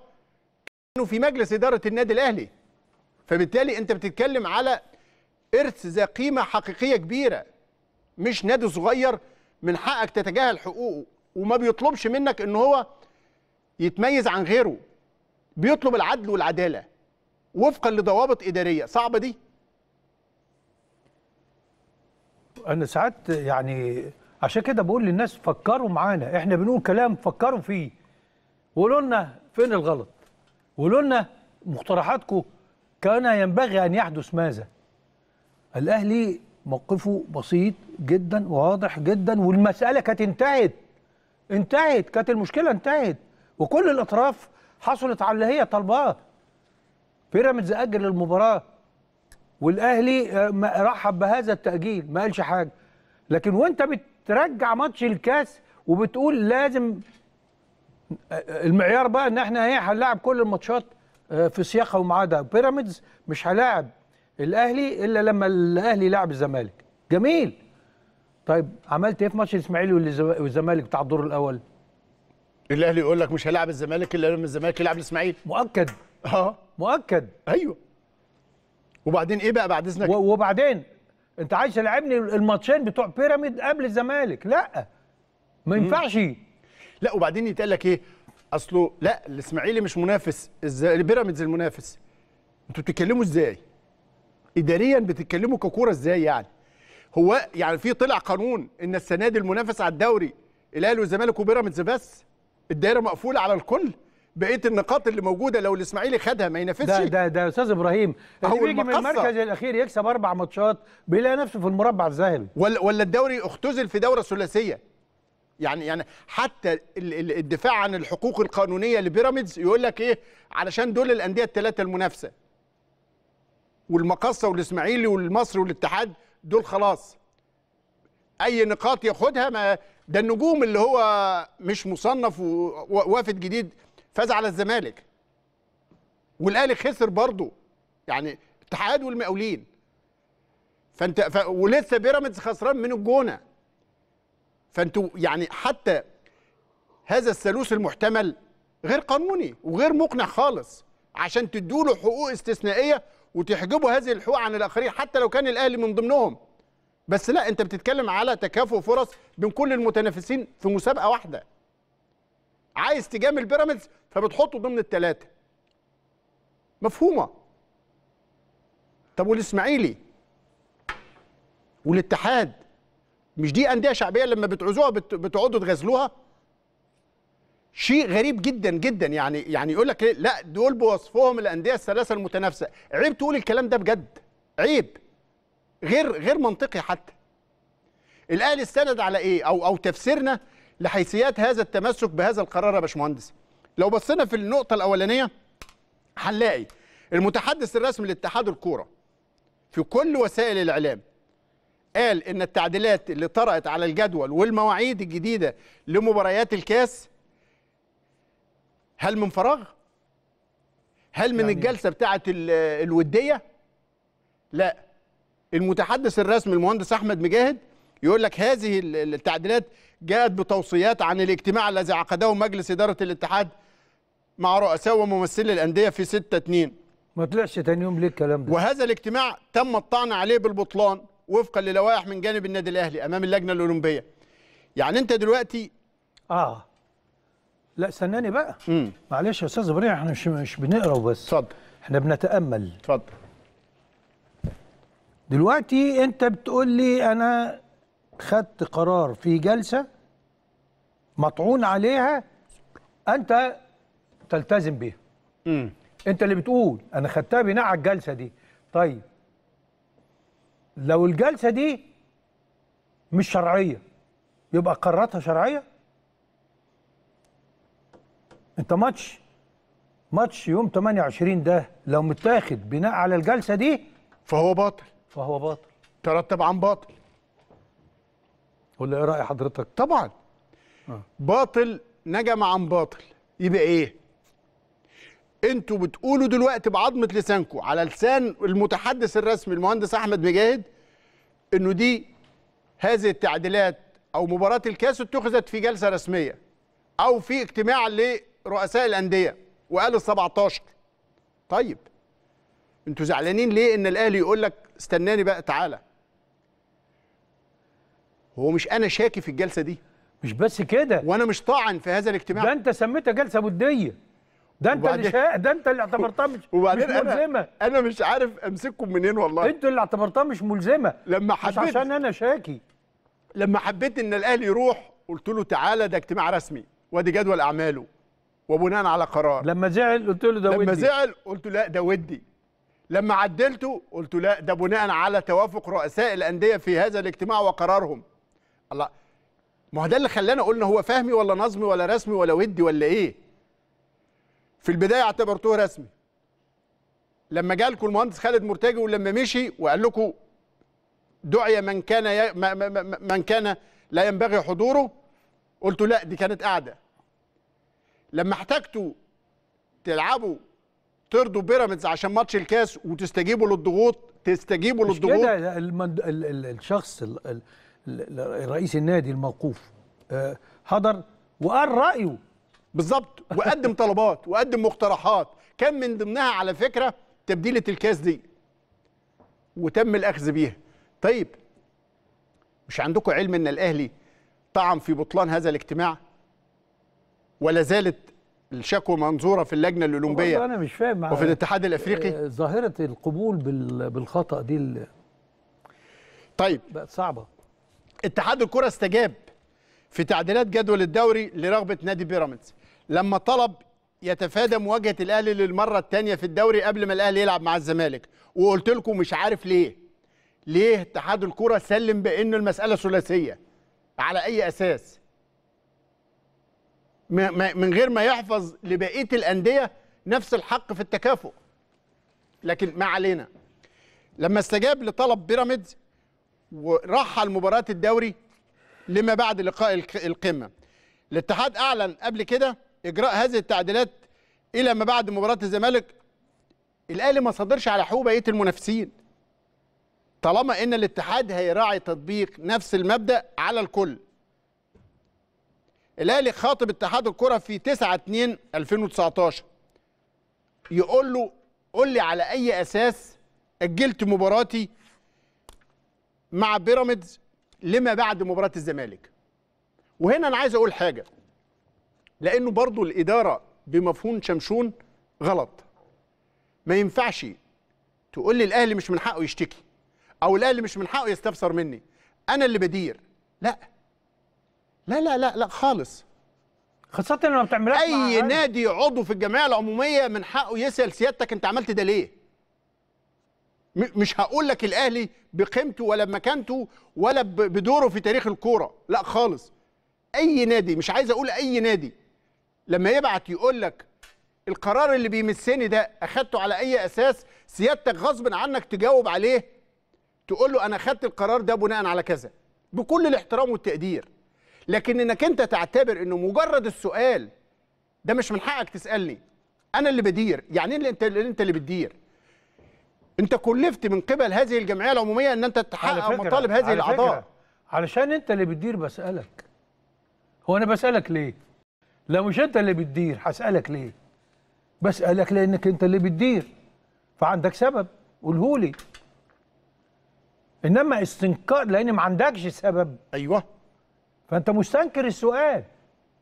كانوا في مجلس إدارة النادي الأهلي فبالتالي أنت بتتكلم على إرث ذا قيمة حقيقية كبيرة مش نادي صغير من حقك تتجاهل حقوقه وما بيطلبش منك ان هو يتميز عن غيره بيطلب العدل والعداله وفقا لضوابط اداريه صعبه دي انا ساعات يعني عشان كده بقول للناس فكروا معانا احنا بنقول كلام فكروا فيه وقولوا لنا فين الغلط قولوا لنا مقترحاتكم كان ينبغي ان يحدث ماذا؟ الاهلي موقفه بسيط جدا واضح جدا والمساله كانت انتهت انتهت كانت المشكله انتهت وكل الاطراف حصلت على اللي هي طالباه بيراميدز اجل المباراه والاهلي آه، رحب بهذا التاجيل ما قالش حاجه لكن وانت بترجع ماتش الكاس وبتقول لازم المعيار بقى ان احنا ايه هنلاعب كل الماتشات آه، في سياقها وما عدا بيراميدز مش هلاعب الاهلي الا لما الاهلي لعب الزمالك جميل طيب عملت ايه في ماتش الاسماعيلي والزمالك بتاع الدور الاول الاهلي يقول لك مش هلاعب الزمالك الا لما الزمالك يلعب الاسماعيلي مؤكد اه مؤكد ايوه وبعدين ايه بقى بعد اذنك وبعدين انت عايز تلعبني الماتشين بتوع بيراميد قبل الزمالك لا ما ينفعش لا وبعدين يتقال لك ايه اصله لا الاسماعيلي مش منافس ازاي بيراميدز المنافس انتوا بتتكلموا ازاي اداريا بتتكلموا ككوره ازاي يعني هو يعني في طلع قانون ان السنه دي المنافس على الدوري الاهلي والزمالك وبيراميدز بس الدائره مقفوله على الكل بقيه النقاط اللي موجوده لو الاسماعيلي خدها ما ينافسش ده ده ده استاذ ابراهيم اللي بيجي من المركز الاخير يكسب اربع ماتشات بيلاقي نفسه في المربع الذهبي ولا ولا الدوري اختزل في دوره ثلاثيه يعني يعني حتى الدفاع عن الحقوق القانونيه لبيراميدز يقول لك ايه علشان دول الانديه الثلاثه المنافسه والمقصه والاسماعيلي والمصري والاتحاد دول خلاص اي نقاط ياخدها ما ده النجوم اللي هو مش مصنف ووافد جديد فاز على الزمالك والاهلي خسر برضه يعني اتحاد والمقاولين فانت ف... ولسه بيراميدز خسران من الجونه فانتوا يعني حتى هذا الثالوث المحتمل غير قانوني وغير مقنع خالص عشان تدوا له حقوق استثنائيه وتحجبوا هذه الحقوق عن الاخرين حتى لو كان الاهلي من ضمنهم بس لا انت بتتكلم على تكافؤ فرص بين كل المتنافسين في مسابقه واحده عايز تجامل بيراميدز فبتحطه ضمن الثلاثه مفهومه طب والاسماعيلي والاتحاد مش دي انديه شعبيه لما بتعوزوها بتقعدوا تغزلوها شيء غريب جدا جدا يعني يعني يقول لك لا دول بوصفهم الانديه الثلاثه المتنافسه عيب تقول الكلام ده بجد عيب غير غير منطقي حتى الاهلي استند على ايه او او تفسيرنا لحيثيات هذا التمسك بهذا القرار يا باشمهندس لو بصينا في النقطه الاولانيه هنلاقي المتحدث الرسمي لاتحاد الكوره في كل وسائل الاعلام قال ان التعديلات اللي طرأت على الجدول والمواعيد الجديده لمباريات الكاس هل من فراغ؟ هل من يعني الجلسه بتاعه الوديه؟ لا المتحدث الرسمي المهندس احمد مجاهد يقول لك هذه التعديلات جاءت بتوصيات عن الاجتماع الذي عقده مجلس اداره الاتحاد مع رؤساء وممثلي الانديه في 6 2 ما طلعش تاني يوم ليه الكلام ده وهذا الاجتماع تم الطعن عليه بالبطلان وفقا للوائح من جانب النادي الاهلي امام اللجنه الاولمبيه يعني انت دلوقتي اه لا استناني بقى مم. معلش يا استاذ ابراهيم احنا مش مش بنقرا وبس اتفضل احنا بنتامل اتفضل دلوقتي انت بتقول لي انا خدت قرار في جلسه مطعون عليها انت تلتزم بيها امم انت اللي بتقول انا خدتها بناء على الجلسه دي طيب لو الجلسه دي مش شرعيه يبقى قراراتها شرعيه انت ماتش ماتش يوم 28 ده لو متاخد بناء على الجلسه دي فهو باطل فهو باطل ترتب عن باطل ولا ايه راي حضرتك طبعا آه. باطل نجم عن باطل يبقى ايه انتوا بتقولوا دلوقتي بعضمه لسانكم على لسان المتحدث الرسمي المهندس احمد مجاهد انه دي هذه التعديلات او مباراه الكاس اتخذت في جلسه رسميه او في اجتماع لرؤساء الانديه وقال ال 17 طيب انتوا زعلانين ليه ان الاهلي يقول لك استناني بقى تعالى هو مش انا شاكي في الجلسه دي مش بس كده وانا مش طاعن في هذا الاجتماع ده انت سميتها جلسه وديه ده انت اللي شا... ده انت اللي اعتبرتها مش وبعدين مش ملزمه أنا... انا مش عارف امسككم منين والله انتوا اللي اعتبرتها مش ملزمه لما حبيت مش عشان انا شاكي لما حبيت ان الاهلي يروح قلت له تعالى ده اجتماع رسمي وادي جدول اعماله وبناء على قرار لما زعل قلت له ده ودي لما زعل قلت له لا ده ودي لما عدلته قلت لا ده بناء على توافق رؤساء الانديه في هذا الاجتماع وقرارهم الله ما هو ده اللي خلانا قلنا هو فهمي ولا نظمي ولا رسمي ولا ودي ولا ايه في البدايه اعتبرتوه رسمي لما جالكم المهندس خالد مرتجي ولما مشي وقال لكم دعي من كان ي... من كان لا ينبغي حضوره قلتوا لا دي كانت قاعده لما احتجتوا تلعبوا ترضوا بيراميدز عشان ماتش الكاس وتستجيبوا للضغوط تستجيبوا مش للضغوط كده المند... ال... ال... الشخص ال... ال... ال... رئيس النادي الموقوف أه... حضر وقال رايه بالظبط وقدم طلبات وقدم مقترحات كان من ضمنها على فكره تبديله الكاس دي وتم الاخذ بيها طيب مش عندكم علم ان الاهلي طعن في بطلان هذا الاجتماع ولا زالت الشكوى منظوره في اللجنه الاولمبيه انا مش فاهم وفي الاتحاد الافريقي آه، ظاهره القبول بالخطا دي طيب بقت صعبه اتحاد الكره استجاب في تعديلات جدول الدوري لرغبه نادي بيراميدز لما طلب يتفادى مواجهه الاهلي للمره الثانيه في الدوري قبل ما الاهلي يلعب مع الزمالك وقلت لكم مش عارف ليه ليه اتحاد الكره سلم بان المساله ثلاثيه على اي اساس من غير ما يحفظ لبقيه الانديه نفس الحق في التكافؤ لكن ما علينا لما استجاب لطلب بيراميدز ورحل مباراه الدوري لما بعد لقاء القمه الاتحاد اعلن قبل كده اجراء هذه التعديلات الى ما بعد مباراه الزمالك الاهلي ما صدرش على حقوق بقيه المنافسين طالما ان الاتحاد هيراعي تطبيق نفس المبدا على الكل الاهلي خاطب اتحاد الكره في 9 2 2019 يقول له قول لي على اي اساس اجلت مباراتي مع بيراميدز لما بعد مباراه الزمالك وهنا انا عايز اقول حاجه لانه برضه الاداره بمفهوم شمشون غلط ما ينفعش تقول لي الاهلي مش من حقه يشتكي او الاهلي مش من حقه يستفسر مني انا اللي بدير لا لا لا لا لا خالص خاصة لما بتعملها أي نادي عضو في الجمعية العمومية من حقه يسأل سيادتك أنت عملت ده ليه؟ مش هقول لك الأهلي بقيمته ولا بمكانته ولا بدوره في تاريخ الكورة، لا خالص. أي نادي مش عايز أقول أي نادي لما يبعت يقول لك القرار اللي بيمسني ده اخدته على اي اساس سيادتك غصب عنك تجاوب عليه تقول له انا اخدت القرار ده بناء على كذا بكل الاحترام والتقدير لكن انك انت تعتبر انه مجرد السؤال ده مش من حقك تسالني انا اللي بدير يعني إيه اللي انت اللي انت اللي بتدير انت كلفت من قبل هذه الجمعيه العموميه ان انت تحقق مطالب هذه الاعضاء علشان انت اللي بتدير بسالك هو انا بسالك ليه لا مش انت اللي بتدير هسالك ليه بسالك لانك انت اللي بتدير فعندك سبب قولهولي انما استنكار لان ما عندكش سبب ايوه فانت مستنكر السؤال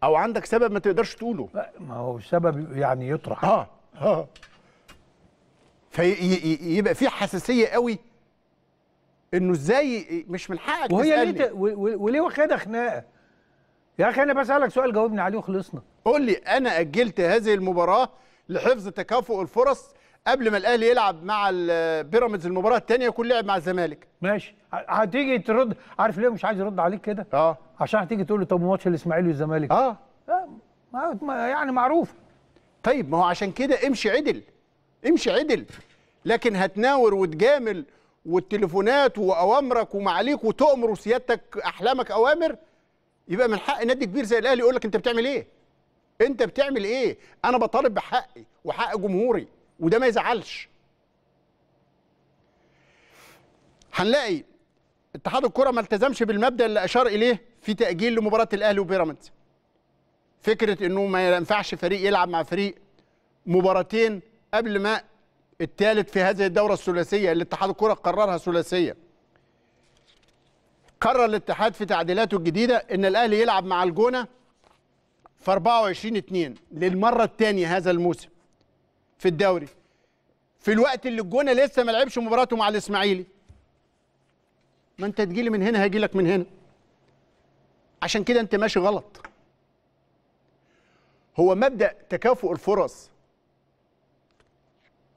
او عندك سبب ما تقدرش تقوله ما هو السبب يعني يطرح اه اه فيبقى في حساسيه قوي انه ازاي مش من حقك وهي ليه وليه واخدها خناقه يا اخي انا بسالك سؤال جاوبني عليه وخلصنا قول لي انا اجلت هذه المباراه لحفظ تكافؤ الفرص قبل ما الاهلي يلعب مع بيراميدز المباراه الثانيه يكون لعب مع الزمالك ماشي هتيجي ترد عارف ليه مش عايز يرد عليك كده اه عشان هتيجي تقول له طب ماتش الاسماعيلي والزمالك اه, آه، ما يعني معروف طيب ما هو عشان كده امشي عدل امشي عدل لكن هتناور وتجامل والتليفونات واوامرك ومعاليك وتؤمر وسيادتك احلامك اوامر يبقى من حق نادي كبير زي الاهلي يقول لك انت بتعمل ايه انت بتعمل ايه انا بطالب بحقي وحق جمهوري وده ما يزعلش هنلاقي اتحاد الكره ما التزمش بالمبدا اللي اشار اليه في تاجيل لمباراه الاهلي وبيراميدز فكره انه ما ينفعش فريق يلعب مع فريق مباراتين قبل ما الثالث في هذه الدوره الثلاثيه اللي اتحاد الكره قررها ثلاثيه قرر الاتحاد في تعديلاته الجديده ان الاهلي يلعب مع الجونه في 24 2 للمره الثانيه هذا الموسم في الدوري في الوقت اللي الجونه لسه ما لعبش مباراته مع الاسماعيلي ما انت تجيلي من هنا هيجي لك من هنا عشان كده انت ماشي غلط هو مبدا تكافؤ الفرص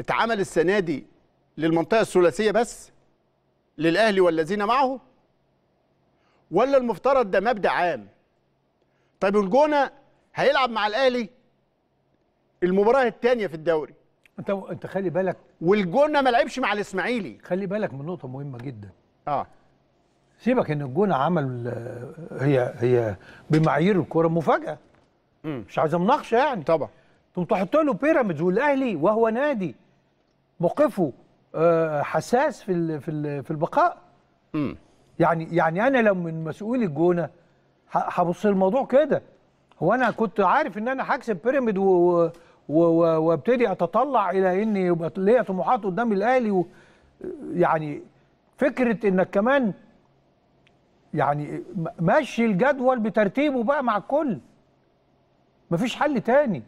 اتعمل السنه دي للمنطقه الثلاثيه بس للاهلي والذين معه ولا المفترض ده مبدا عام طيب الجونه هيلعب مع الاهلي المباراه الثانيه في الدوري انت انت خلي بالك والجونه ما لعبش مع الاسماعيلي خلي بالك من نقطه مهمه جدا اه سيبك ان الجونه عمل هي هي بمعايير الكوره مفاجاه مم. مش عايزه مناقشه يعني طبعا تقوم تحط له بيراميدز والاهلي وهو نادي موقفه آه، حساس في في البقاء مم. يعني يعني انا لو من مسؤول الجونه هبص الموضوع كده هو انا كنت عارف ان انا هكسب بيراميد وابتدي اتطلع الى ان يبقى ليا طموحات قدام الاهلي و يعني فكره انك كمان يعني مشي الجدول بترتيبه بقى مع الكل مفيش حل تاني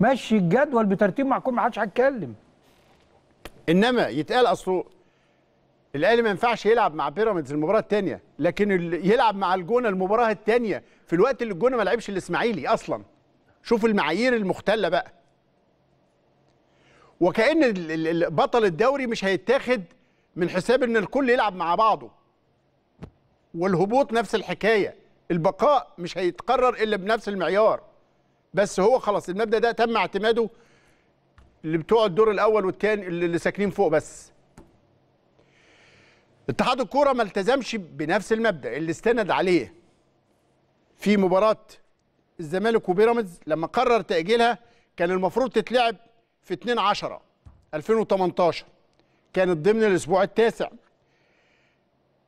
مشي الجدول بترتيب مع الكل ما حدش هيتكلم انما يتقال اصله الاهلي ما ينفعش يلعب مع بيراميدز المباراه الثانيه لكن يلعب مع الجونه المباراه الثانيه في الوقت اللي الجونه ما لعبش الاسماعيلي اصلا شوف المعايير المختله بقى وكان بطل الدوري مش هيتاخد من حساب ان الكل يلعب مع بعضه والهبوط نفس الحكايه البقاء مش هيتقرر الا بنفس المعيار بس هو خلاص المبدا ده تم اعتماده اللي بتوع الدور الاول والثاني اللي ساكنين فوق بس اتحاد الكوره ما التزمش بنفس المبدا اللي استند عليه في مباراه الزمالك وبيراميدز لما قرر تاجيلها كان المفروض تتلعب في 2 10 2018 كانت ضمن الاسبوع التاسع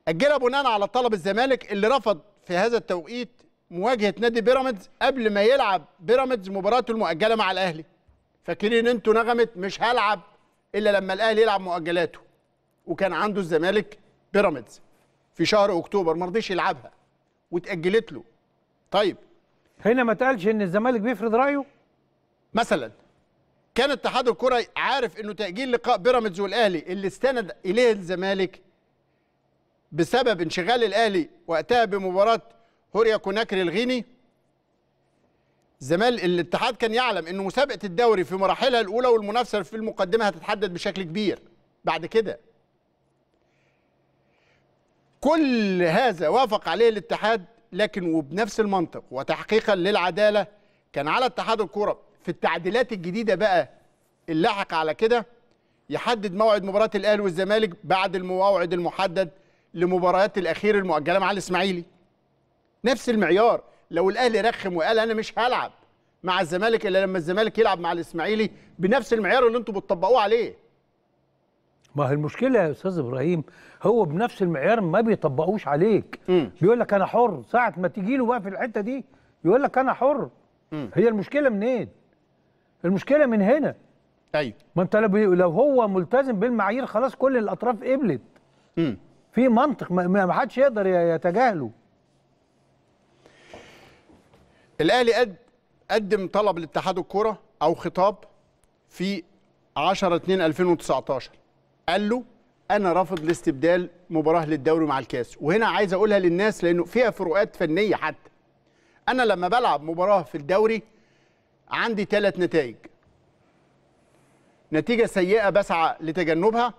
اجلها بناء على طلب الزمالك اللي رفض في هذا التوقيت مواجهه نادي بيراميدز قبل ما يلعب بيراميدز مباراته المؤجله مع الاهلي فاكرين انتوا نغمت مش هلعب الا لما الاهلي يلعب مؤجلاته وكان عنده الزمالك بيراميدز في شهر اكتوبر ما رضيش يلعبها واتاجلت له طيب هنا ما اتقالش ان الزمالك بيفرض رايه مثلا كان اتحاد الكره عارف انه تاجيل لقاء بيراميدز والاهلي اللي استند اليه الزمالك بسبب انشغال الاهلي وقتها بمباراه هوريا كوناكري الغيني الزمالك الاتحاد كان يعلم انه مسابقه الدوري في مراحلها الاولى والمنافسه في المقدمه هتتحدد بشكل كبير بعد كده كل هذا وافق عليه الاتحاد لكن وبنفس المنطق وتحقيقا للعدالة كان على اتحاد الكرة في التعديلات الجديدة بقى اللاحقة على كده يحدد موعد مباراة الأهلي والزمالك بعد الموعد المحدد لمباريات الأخير المؤجلة مع الإسماعيلي نفس المعيار لو الأهلي رخم وقال أنا مش هلعب مع الزمالك إلا لما الزمالك يلعب مع الإسماعيلي بنفس المعيار اللي أنتم بتطبقوه عليه ما هي المشكله يا استاذ ابراهيم هو بنفس المعيار ما بيطبقوش عليك بيقول لك انا حر ساعه ما تيجي له بقى في الحته دي يقول لك انا حر م. هي المشكله منين المشكله من هنا ايوه ما انت لو هو ملتزم بالمعايير خلاص كل الاطراف قبلت في منطق ما حدش يقدر يتجاهله الاهلي قد قدم طلب لاتحاد الكره او خطاب في 10 2 2019 قال له انا رافض الاستبدال مباراه للدوري مع الكاس وهنا عايز اقولها للناس لانه فيها فروقات فنيه حتى انا لما بلعب مباراه في الدوري عندي ثلاث نتائج نتيجه سيئه بسعى لتجنبها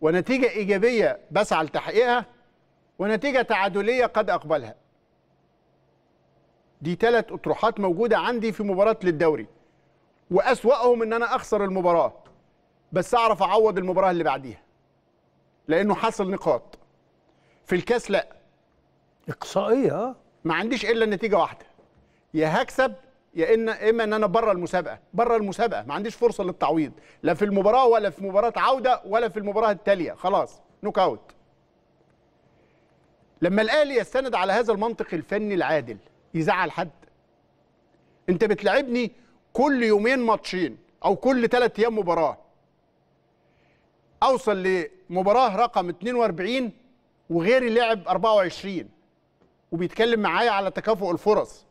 ونتيجه ايجابيه بسعى لتحقيقها ونتيجه تعادليه قد اقبلها دي ثلاث اطروحات موجوده عندي في مباراه للدوري واسواهم ان انا اخسر المباراه بس اعرف اعوض المباراه اللي بعديها لانه حصل نقاط في الكاس لا اقصائيه آه. ما عنديش الا نتيجه واحده يا هكسب يا ان اما ان انا بره المسابقه بره المسابقه ما عنديش فرصه للتعويض لا في المباراه ولا في مباراه عوده ولا في المباراه التاليه خلاص نوك اوت لما الاهلي يستند على هذا المنطق الفني العادل يزعل حد انت بتلعبني كل يومين ماتشين او كل ثلاث ايام مباراه اوصل لمباراه رقم 42 وغيري لعب 24 وبيتكلم معايا على تكافؤ الفرص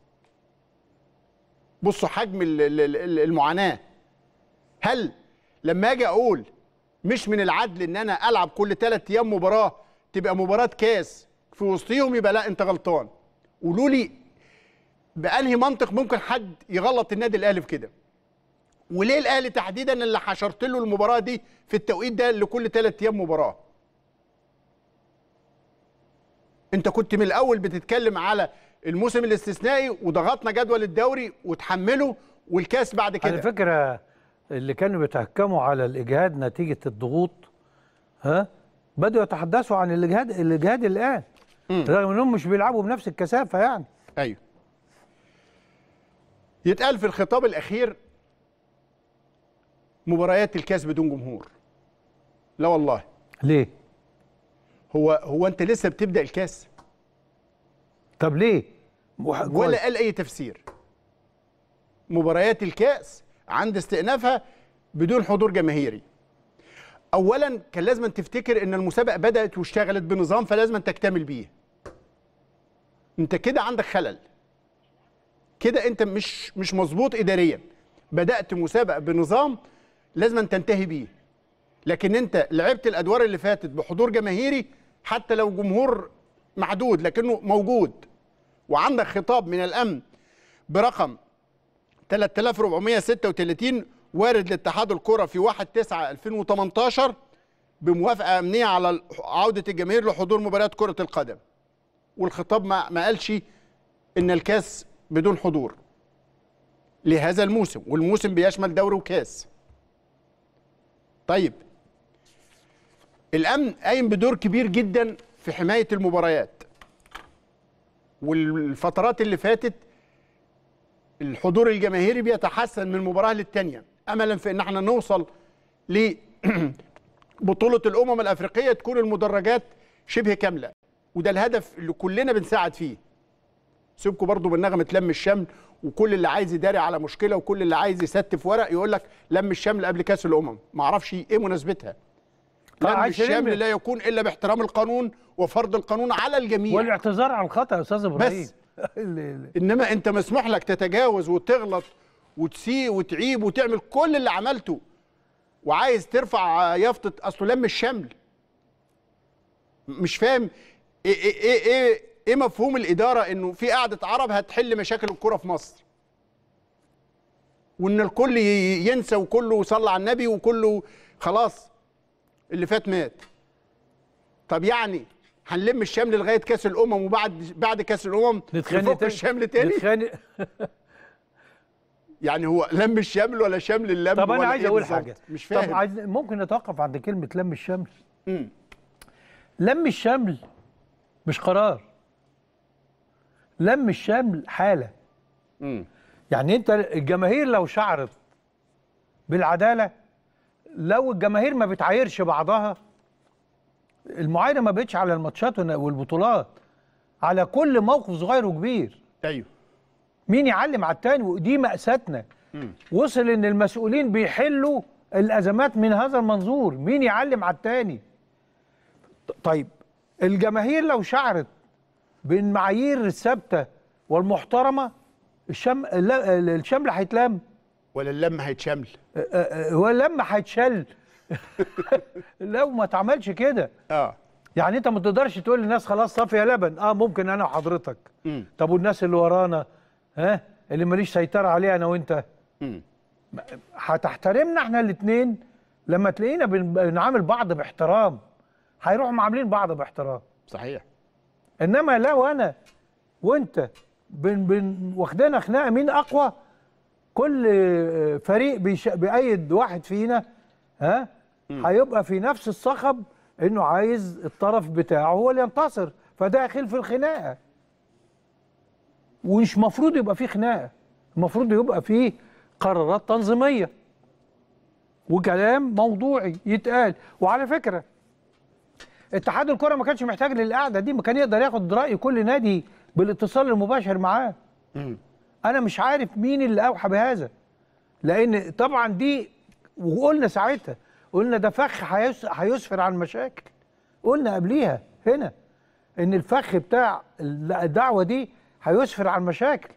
بصوا حجم المعاناه هل لما اجي اقول مش من العدل ان انا العب كل ثلاث ايام مباراه تبقى مباراه كاس في وسطيهم يبقى لا انت غلطان قولوا لي بانهي منطق ممكن حد يغلط النادي الاهلي في كده وليه الاهلي تحديدا اللي حشرت له المباراه دي في التوقيت ده لكل ثلاث ايام مباراه انت كنت من الاول بتتكلم على الموسم الاستثنائي وضغطنا جدول الدوري وتحمله والكاس بعد كده على فكره اللي كانوا بيتهكموا على الاجهاد نتيجه الضغوط ها بدوا يتحدثوا عن الاجهاد الاجهاد الان رغم انهم مش بيلعبوا بنفس الكثافه يعني ايوه يتقال في الخطاب الاخير مباريات الكاس بدون جمهور لا والله ليه هو هو انت لسه بتبدا الكاس طب ليه ولا قال اي تفسير مباريات الكاس عند استئنافها بدون حضور جماهيري اولا كان لازم تفتكر ان المسابقه بدات واشتغلت بنظام فلازم تكتمل بيه انت كده عندك خلل كده انت مش مش مظبوط اداريا بدات مسابقه بنظام لازم تنتهي بيه لكن انت لعبت الادوار اللي فاتت بحضور جماهيري حتى لو جمهور معدود لكنه موجود وعندك خطاب من الامن برقم 3436 وارد لاتحاد الكره في 1 9 2018 بموافقه امنيه على عوده الجماهير لحضور مباريات كره القدم والخطاب ما, ما قالش ان الكاس بدون حضور لهذا الموسم والموسم بيشمل دوري وكاس طيب الامن قايم بدور كبير جدا في حمايه المباريات والفترات اللي فاتت الحضور الجماهيري بيتحسن من مباراه للتانيه املا في ان احنا نوصل ل بطوله الامم الافريقيه تكون المدرجات شبه كامله وده الهدف اللي كلنا بنساعد فيه سيبكم برضو نغمه لم الشمل وكل اللي عايز يداري على مشكله وكل اللي عايز يستف ورق يقول لك لم الشمل قبل كاس الامم ما اعرفش ايه مناسبتها لم الشمل لا يكون الا باحترام القانون وفرض القانون على الجميع والاعتذار عن الخطا يا استاذ ابراهيم بس انما انت مسموح لك تتجاوز وتغلط وتسيء وتعيب وتعمل كل اللي عملته وعايز ترفع يافطه اصله لم الشمل مش فاهم ايه ايه ايه, إيه، ايه مفهوم الاداره انه في قعده عرب هتحل مشاكل الكره في مصر وان الكل ينسى وكله صلى على النبي وكله خلاص اللي فات مات طب يعني هنلم الشمل لغايه كاس الامم وبعد بعد كاس الامم نفك الشمل تاني نتخانق يعني هو لم الشمل ولا شمل اللم طب انا عايز إيه اقول حاجه مش فاهم طب عايز ممكن نتوقف عند كلمه لم الشمل امم لم الشمل مش قرار لم الشمل حاله مم. يعني انت الجماهير لو شعرت بالعداله لو الجماهير ما بتعايرش بعضها المعايره ما بقتش على الماتشات والبطولات على كل موقف صغير وكبير ايوه مين يعلم على التاني ودي مأساتنا وصل ان المسؤولين بيحلوا الازمات من هذا المنظور مين يعلم على التاني طيب الجماهير لو شعرت بين معايير الثابته والمحترمه الشم الشمل هيتلم ولا اللم هيتشمل هو اللم هيتشل لو ما تعملش كده اه يعني انت ما تقدرش تقول للناس خلاص صافي يا لبن اه ممكن انا وحضرتك م. طب والناس اللي ورانا ها اللي ماليش سيطره عليها انا وانت هتحترمنا احنا الاثنين لما تلاقينا بنعامل بعض باحترام هيروحوا عاملين بعض باحترام صحيح انما لو انا وانت بن بن واخدنا خناقه مين اقوى كل فريق بيش بيأيد واحد فينا ها هيبقى في نفس الصخب انه عايز الطرف بتاعه هو اللي ينتصر فداخل في الخناقه ومش مفروض يبقى في خناقه المفروض يبقى في قرارات تنظيميه وكلام موضوعي يتقال وعلى فكره اتحاد الكره ما كانش محتاج للقعده دي ما كان يقدر ياخد راي كل نادي بالاتصال المباشر معاه انا مش عارف مين اللي اوحى بهذا لان طبعا دي وقلنا ساعتها قلنا ده فخ هيسفر عن مشاكل قلنا قبليها هنا ان الفخ بتاع الدعوه دي هيسفر عن مشاكل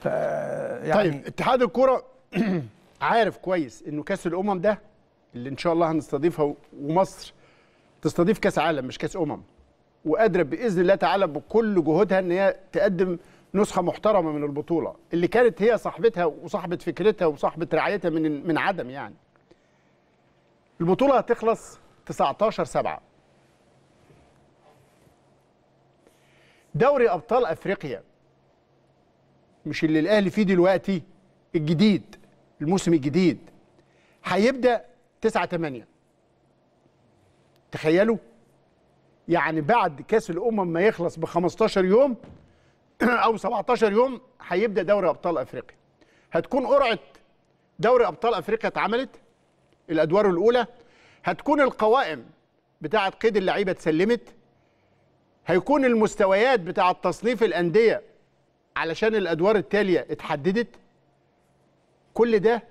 ف يعني طيب اتحاد الكره عارف كويس انه كاس الامم ده اللي ان شاء الله هنستضيفها ومصر تستضيف كاس عالم مش كاس امم وقادره باذن الله تعالى بكل جهودها ان هي تقدم نسخه محترمه من البطوله اللي كانت هي صاحبتها وصاحبه فكرتها وصاحبه رعايتها من من عدم يعني البطوله هتخلص 19 7 دوري ابطال افريقيا مش اللي الاهلي فيه دلوقتي الجديد الموسم الجديد هيبدا 9 8 تخيلوا يعني بعد كاس الامم ما يخلص ب 15 يوم او 17 يوم هيبدا دوري ابطال افريقيا هتكون قرعه دوري ابطال افريقيا اتعملت الادوار الاولى هتكون القوائم بتاعه قيد اللعيبه اتسلمت هيكون المستويات بتاعه تصنيف الانديه علشان الادوار التاليه اتحددت كل ده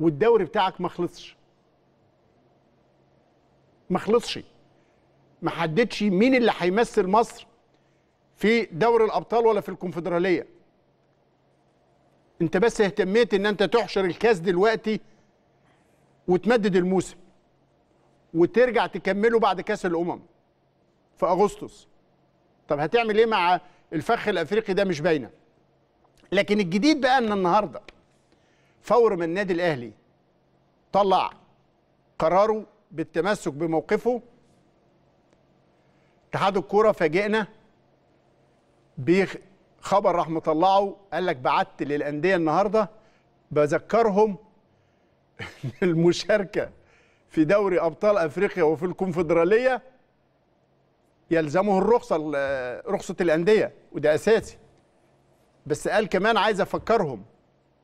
والدوري بتاعك ما خلصش ما خلصش ما حددش مين اللي هيمثل مصر في دوري الابطال ولا في الكونفدراليه انت بس اهتميت ان انت تحشر الكاس دلوقتي وتمدد الموسم وترجع تكمله بعد كاس الامم في اغسطس طب هتعمل ايه مع الفخ الافريقي ده مش باينه لكن الجديد بقى ان النهارده فور ما النادي الاهلي طلع قراره بالتمسك بموقفه اتحاد الكوره فاجئنا بخبر راح مطلعه قال لك بعت للانديه النهارده بذكرهم المشاركه في دوري ابطال افريقيا وفي الكونفدراليه يلزمه الرخصه رخصه الانديه وده اساسي بس قال كمان عايز افكرهم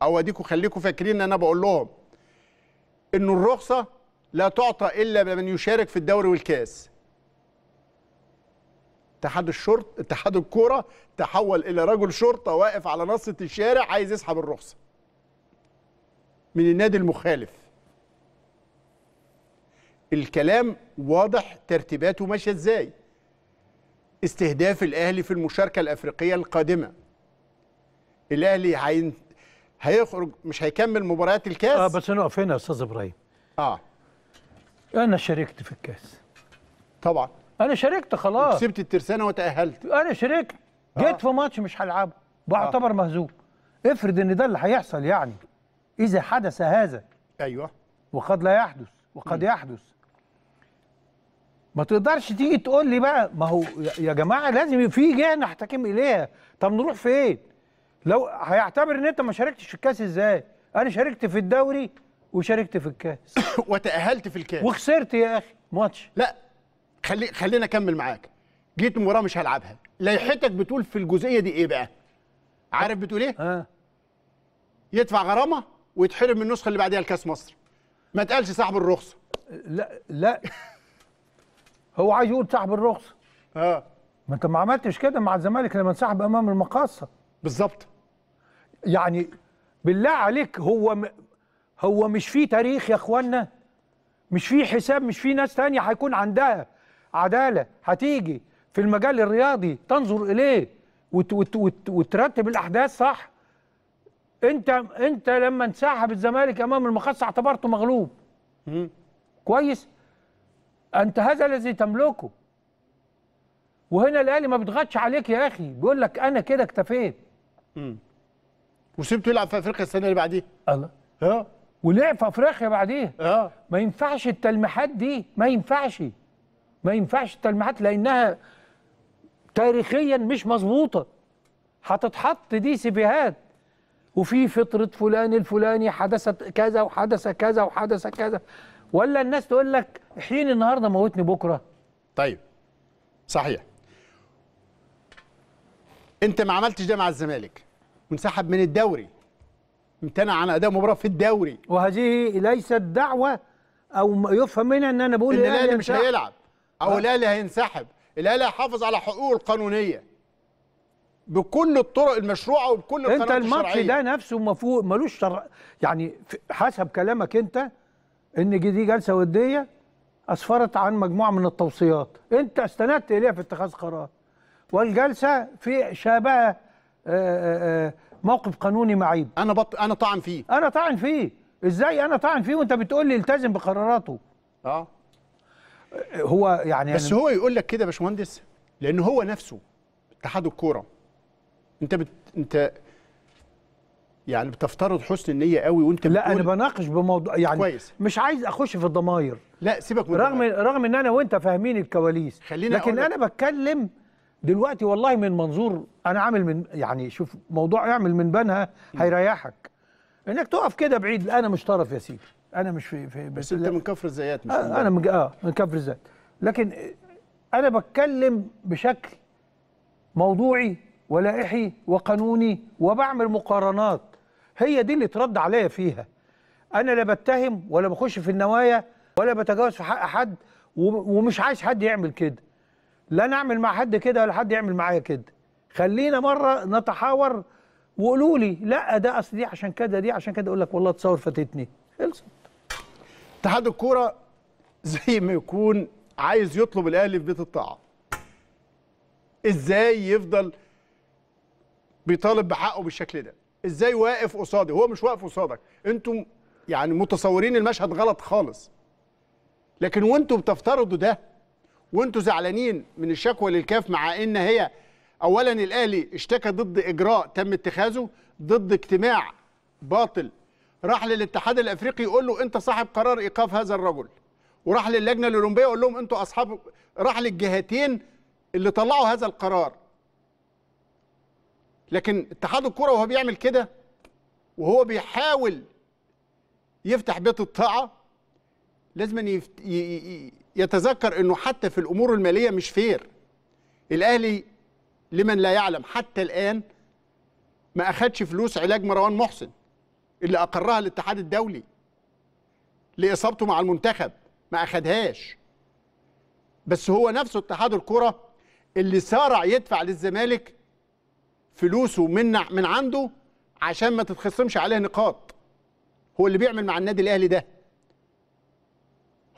او اديكم خليكم فاكرين ان انا بقول لهم انه الرخصه لا تعطى إلا لمن يشارك في الدوري والكاس اتحاد الشرط اتحاد الكوره تحول الى رجل شرطه واقف على نصه الشارع عايز يسحب الرخصه من النادي المخالف الكلام واضح ترتيباته ماشيه ازاي استهداف الاهلي في المشاركه الافريقيه القادمه الاهلي هين... هيخرج مش هيكمل مباريات الكاس اه بس نقف هنا يا استاذ ابراهيم اه انا شاركت في الكاس طبعا انا شاركت خلاص كسبت الترسانه وتاهلت انا شاركت آه. جيت آه. في ماتش مش هلعبه بعتبر آه. مهزوم افرض ان ده اللي هيحصل يعني اذا حدث هذا ايوه وقد لا يحدث وقد م. يحدث ما تقدرش تيجي تقول لي بقى ما هو يا جماعه لازم في جهه نحتكم اليها طب نروح فين لو هيعتبر ان انت ما شاركتش في الكاس ازاي انا شاركت في الدوري وشاركت في الكاس وتأهلت في الكاس وخسرت يا اخي ماتش لا خلي خلينا اكمل معاك جيت مباراه مش هلعبها لائحتك بتقول في الجزئيه دي ايه بقى عارف بتقول ايه ها. آه. يدفع غرامه ويتحرم من النسخه اللي بعديها لكاس مصر ما تقالش صاحب الرخصه لا لا هو عايز يقول صاحب الرخصه اه ما انت ما عملتش كده مع الزمالك لما انسحب امام المقاصه بالظبط يعني بالله عليك هو م... هو مش في تاريخ يا اخوانا مش في حساب مش في ناس تانية هيكون عندها عدالة هتيجي في المجال الرياضي تنظر إليه وت وت وت وترتب الأحداث صح أنت أنت لما انسحب الزمالك أمام المخصص اعتبرته مغلوب كويس أنت هذا الذي تملكه وهنا الأهلي ما بيضغطش عليك يا أخي بيقول لك أنا كده اكتفيت وسيبته يلعب في أفريقيا السنة اللي بعديها الله ولعب في افريقيا بعديها اه ما ينفعش التلميحات دي ما ينفعش ما ينفعش التلميحات لانها تاريخيا مش مظبوطه هتتحط دي سيفيهات وفي فطره فلان الفلاني حدثت كذا وحدث كذا وحدث كذا ولا الناس تقول لك حين النهارده موتني بكره طيب صحيح انت ما عملتش ده مع الزمالك وانسحب من الدوري امتنع عن اداء مباراه في الدوري وهذه ليست دعوه او يفهم منها ان انا بقول ان الاهلي مش هيلعب او أه. الاهلي هينسحب الاهلي هيحافظ على حقوقه القانونيه بكل الطرق المشروعه وبكل القنوات انت الماتش ده نفسه مفروض ملوش شر... يعني حسب كلامك انت ان دي جلسه وديه اسفرت عن مجموعه من التوصيات انت استندت اليها في اتخاذ قرار والجلسه في شابه آه، آه، موقف قانوني معيب انا بط... انا طعن فيه انا طعن فيه ازاي انا طعن فيه وانت بتقول لي التزم بقراراته اه هو يعني بس يعني... هو يقول لك كده يا باشمهندس لان هو نفسه اتحاد الكوره انت بت... انت يعني بتفترض حسن النيه قوي وانت لا بتقول... انا بناقش بموضوع يعني كويس. مش عايز اخش في الضماير لا سيبك من رغم رغم ان انا وانت فاهمين الكواليس خلينا لكن انا بتكلم دلوقتي والله من منظور انا عامل من يعني شوف موضوع اعمل من بنها هيريحك انك تقف كده بعيد انا مش طرف يا سيدي انا مش في, في بس, بس انت من كفر الزيات مش آه انا من اه من كفر الزيات لكن انا بتكلم بشكل موضوعي ولائحي وقانوني وبعمل مقارنات هي دي اللي ترد عليا فيها انا لا بتهم ولا بخش في النوايا ولا بتجاوز في حق حد ومش عايز حد يعمل كده لا نعمل مع حد كده ولا حد يعمل معايا كده خلينا مره نتحاور وقولوا لي لا ده اصل دي عشان كده دي عشان كده اقول لك والله تصور فاتتني خلصت اتحاد الكوره زي ما يكون عايز يطلب الاهلي في بيت الطاعه ازاي يفضل بيطالب بحقه بالشكل ده ازاي واقف قصادي هو مش واقف قصادك انتم يعني متصورين المشهد غلط خالص لكن وانتم بتفترضوا ده وانتوا زعلانين من الشكوى للكاف مع ان هي اولا الاهلي اشتكى ضد اجراء تم اتخاذه ضد اجتماع باطل راح للاتحاد الافريقي يقول له انت صاحب قرار ايقاف هذا الرجل وراح للجنه الاولمبيه يقول لهم انتوا اصحاب راح للجهتين اللي طلعوا هذا القرار لكن اتحاد الكره وهو بيعمل كده وهو بيحاول يفتح بيت الطاعه لازم يتذكر انه حتى في الامور الماليه مش فير الاهلي لمن لا يعلم حتى الان ما اخدش فلوس علاج مروان محسن اللي اقرها الاتحاد الدولي لاصابته مع المنتخب ما اخدهاش بس هو نفسه اتحاد الكره اللي سارع يدفع للزمالك فلوسه من من عنده عشان ما تتخصمش عليه نقاط هو اللي بيعمل مع النادي الاهلي ده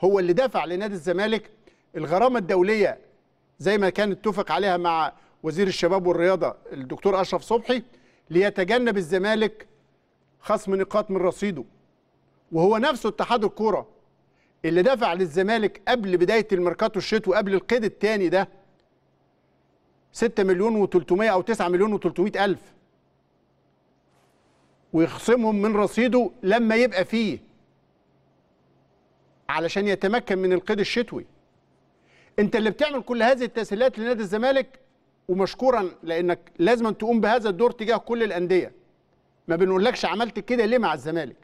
هو اللي دفع لنادي الزمالك الغرامه الدوليه زي ما كان اتفق عليها مع وزير الشباب والرياضه الدكتور اشرف صبحي ليتجنب الزمالك خصم نقاط من رصيده وهو نفسه اتحاد الكوره اللي دفع للزمالك قبل بدايه الميركاتو الشتو قبل القيد الثاني ده 6 مليون و300 او 9 مليون و300 الف ويخصمهم من رصيده لما يبقى فيه علشان يتمكن من القيد الشتوي انت اللي بتعمل كل هذه التسهيلات لنادي الزمالك ومشكورا لانك لازم تقوم بهذا الدور تجاه كل الانديه ما بنقولكش عملت كده ليه مع الزمالك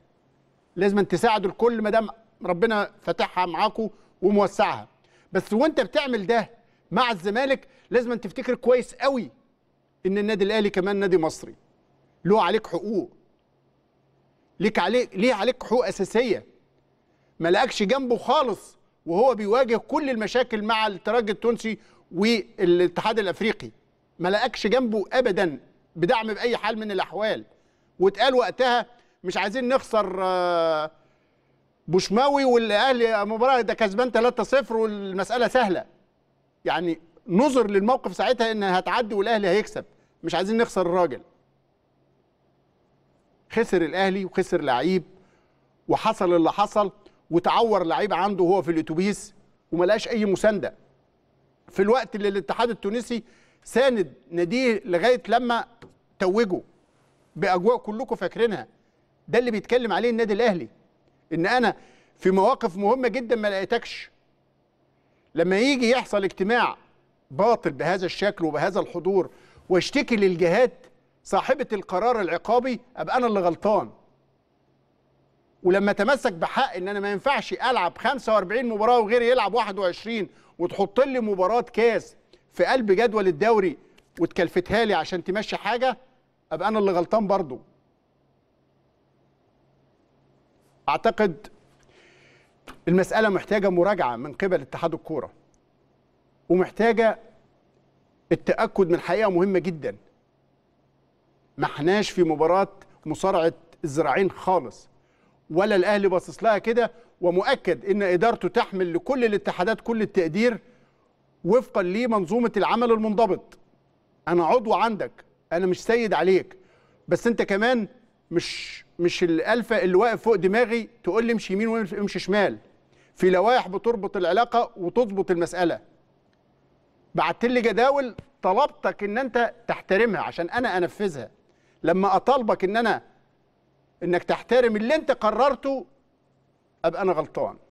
لازم تساعد الكل ما دام ربنا فاتحها معاكم وموسعها بس وانت بتعمل ده مع الزمالك لازم تفتكر كويس قوي ان النادي الاهلي كمان نادي مصري له عليك حقوق ليك عليك ليه عليك حقوق اساسيه ما لقاكش جنبه خالص وهو بيواجه كل المشاكل مع الترجي التونسي والاتحاد الافريقي ما لقاكش جنبه ابدا بدعم باي حال من الاحوال واتقال وقتها مش عايزين نخسر آه، بوشماوي والاهلي مباراه ده كسبان 3-0 والمساله سهله يعني نظر للموقف ساعتها ان هتعدي والاهلي هيكسب مش عايزين نخسر الراجل خسر الاهلي وخسر لعيب وحصل اللي حصل وتعور لعيب عنده وهو في الاتوبيس لقاش اي مسانده في الوقت اللي الاتحاد التونسي ساند ناديه لغايه لما توجه باجواء كلكم فاكرينها ده اللي بيتكلم عليه النادي الاهلي ان انا في مواقف مهمه جدا ما لقيتكش لما يجي يحصل اجتماع باطل بهذا الشكل وبهذا الحضور واشتكي للجهات صاحبه القرار العقابي ابقى انا اللي غلطان ولما تمسك بحق ان انا ما ينفعش العب 45 مباراه وغيري يلعب 21 وتحط لي مباراه كاس في قلب جدول الدوري وتكلفتها لي عشان تمشي حاجه ابقى انا اللي غلطان برضو اعتقد المساله محتاجه مراجعه من قبل اتحاد الكوره ومحتاجه التاكد من حقيقه مهمه جدا ما احناش في مباراه مصارعه الذراعين خالص ولا الاهلي باصص لها كده ومؤكد ان ادارته تحمل لكل الاتحادات كل التقدير وفقا لمنظومه العمل المنضبط انا عضو عندك انا مش سيد عليك بس انت كمان مش مش الالفه اللي واقف فوق دماغي تقول لي امشي يمين وامشي شمال في لوائح بتربط العلاقه وتضبط المساله بعت لي جداول طلبتك ان انت تحترمها عشان انا انفذها لما اطالبك ان انا انك تحترم اللي انت قررته ابقى انا غلطان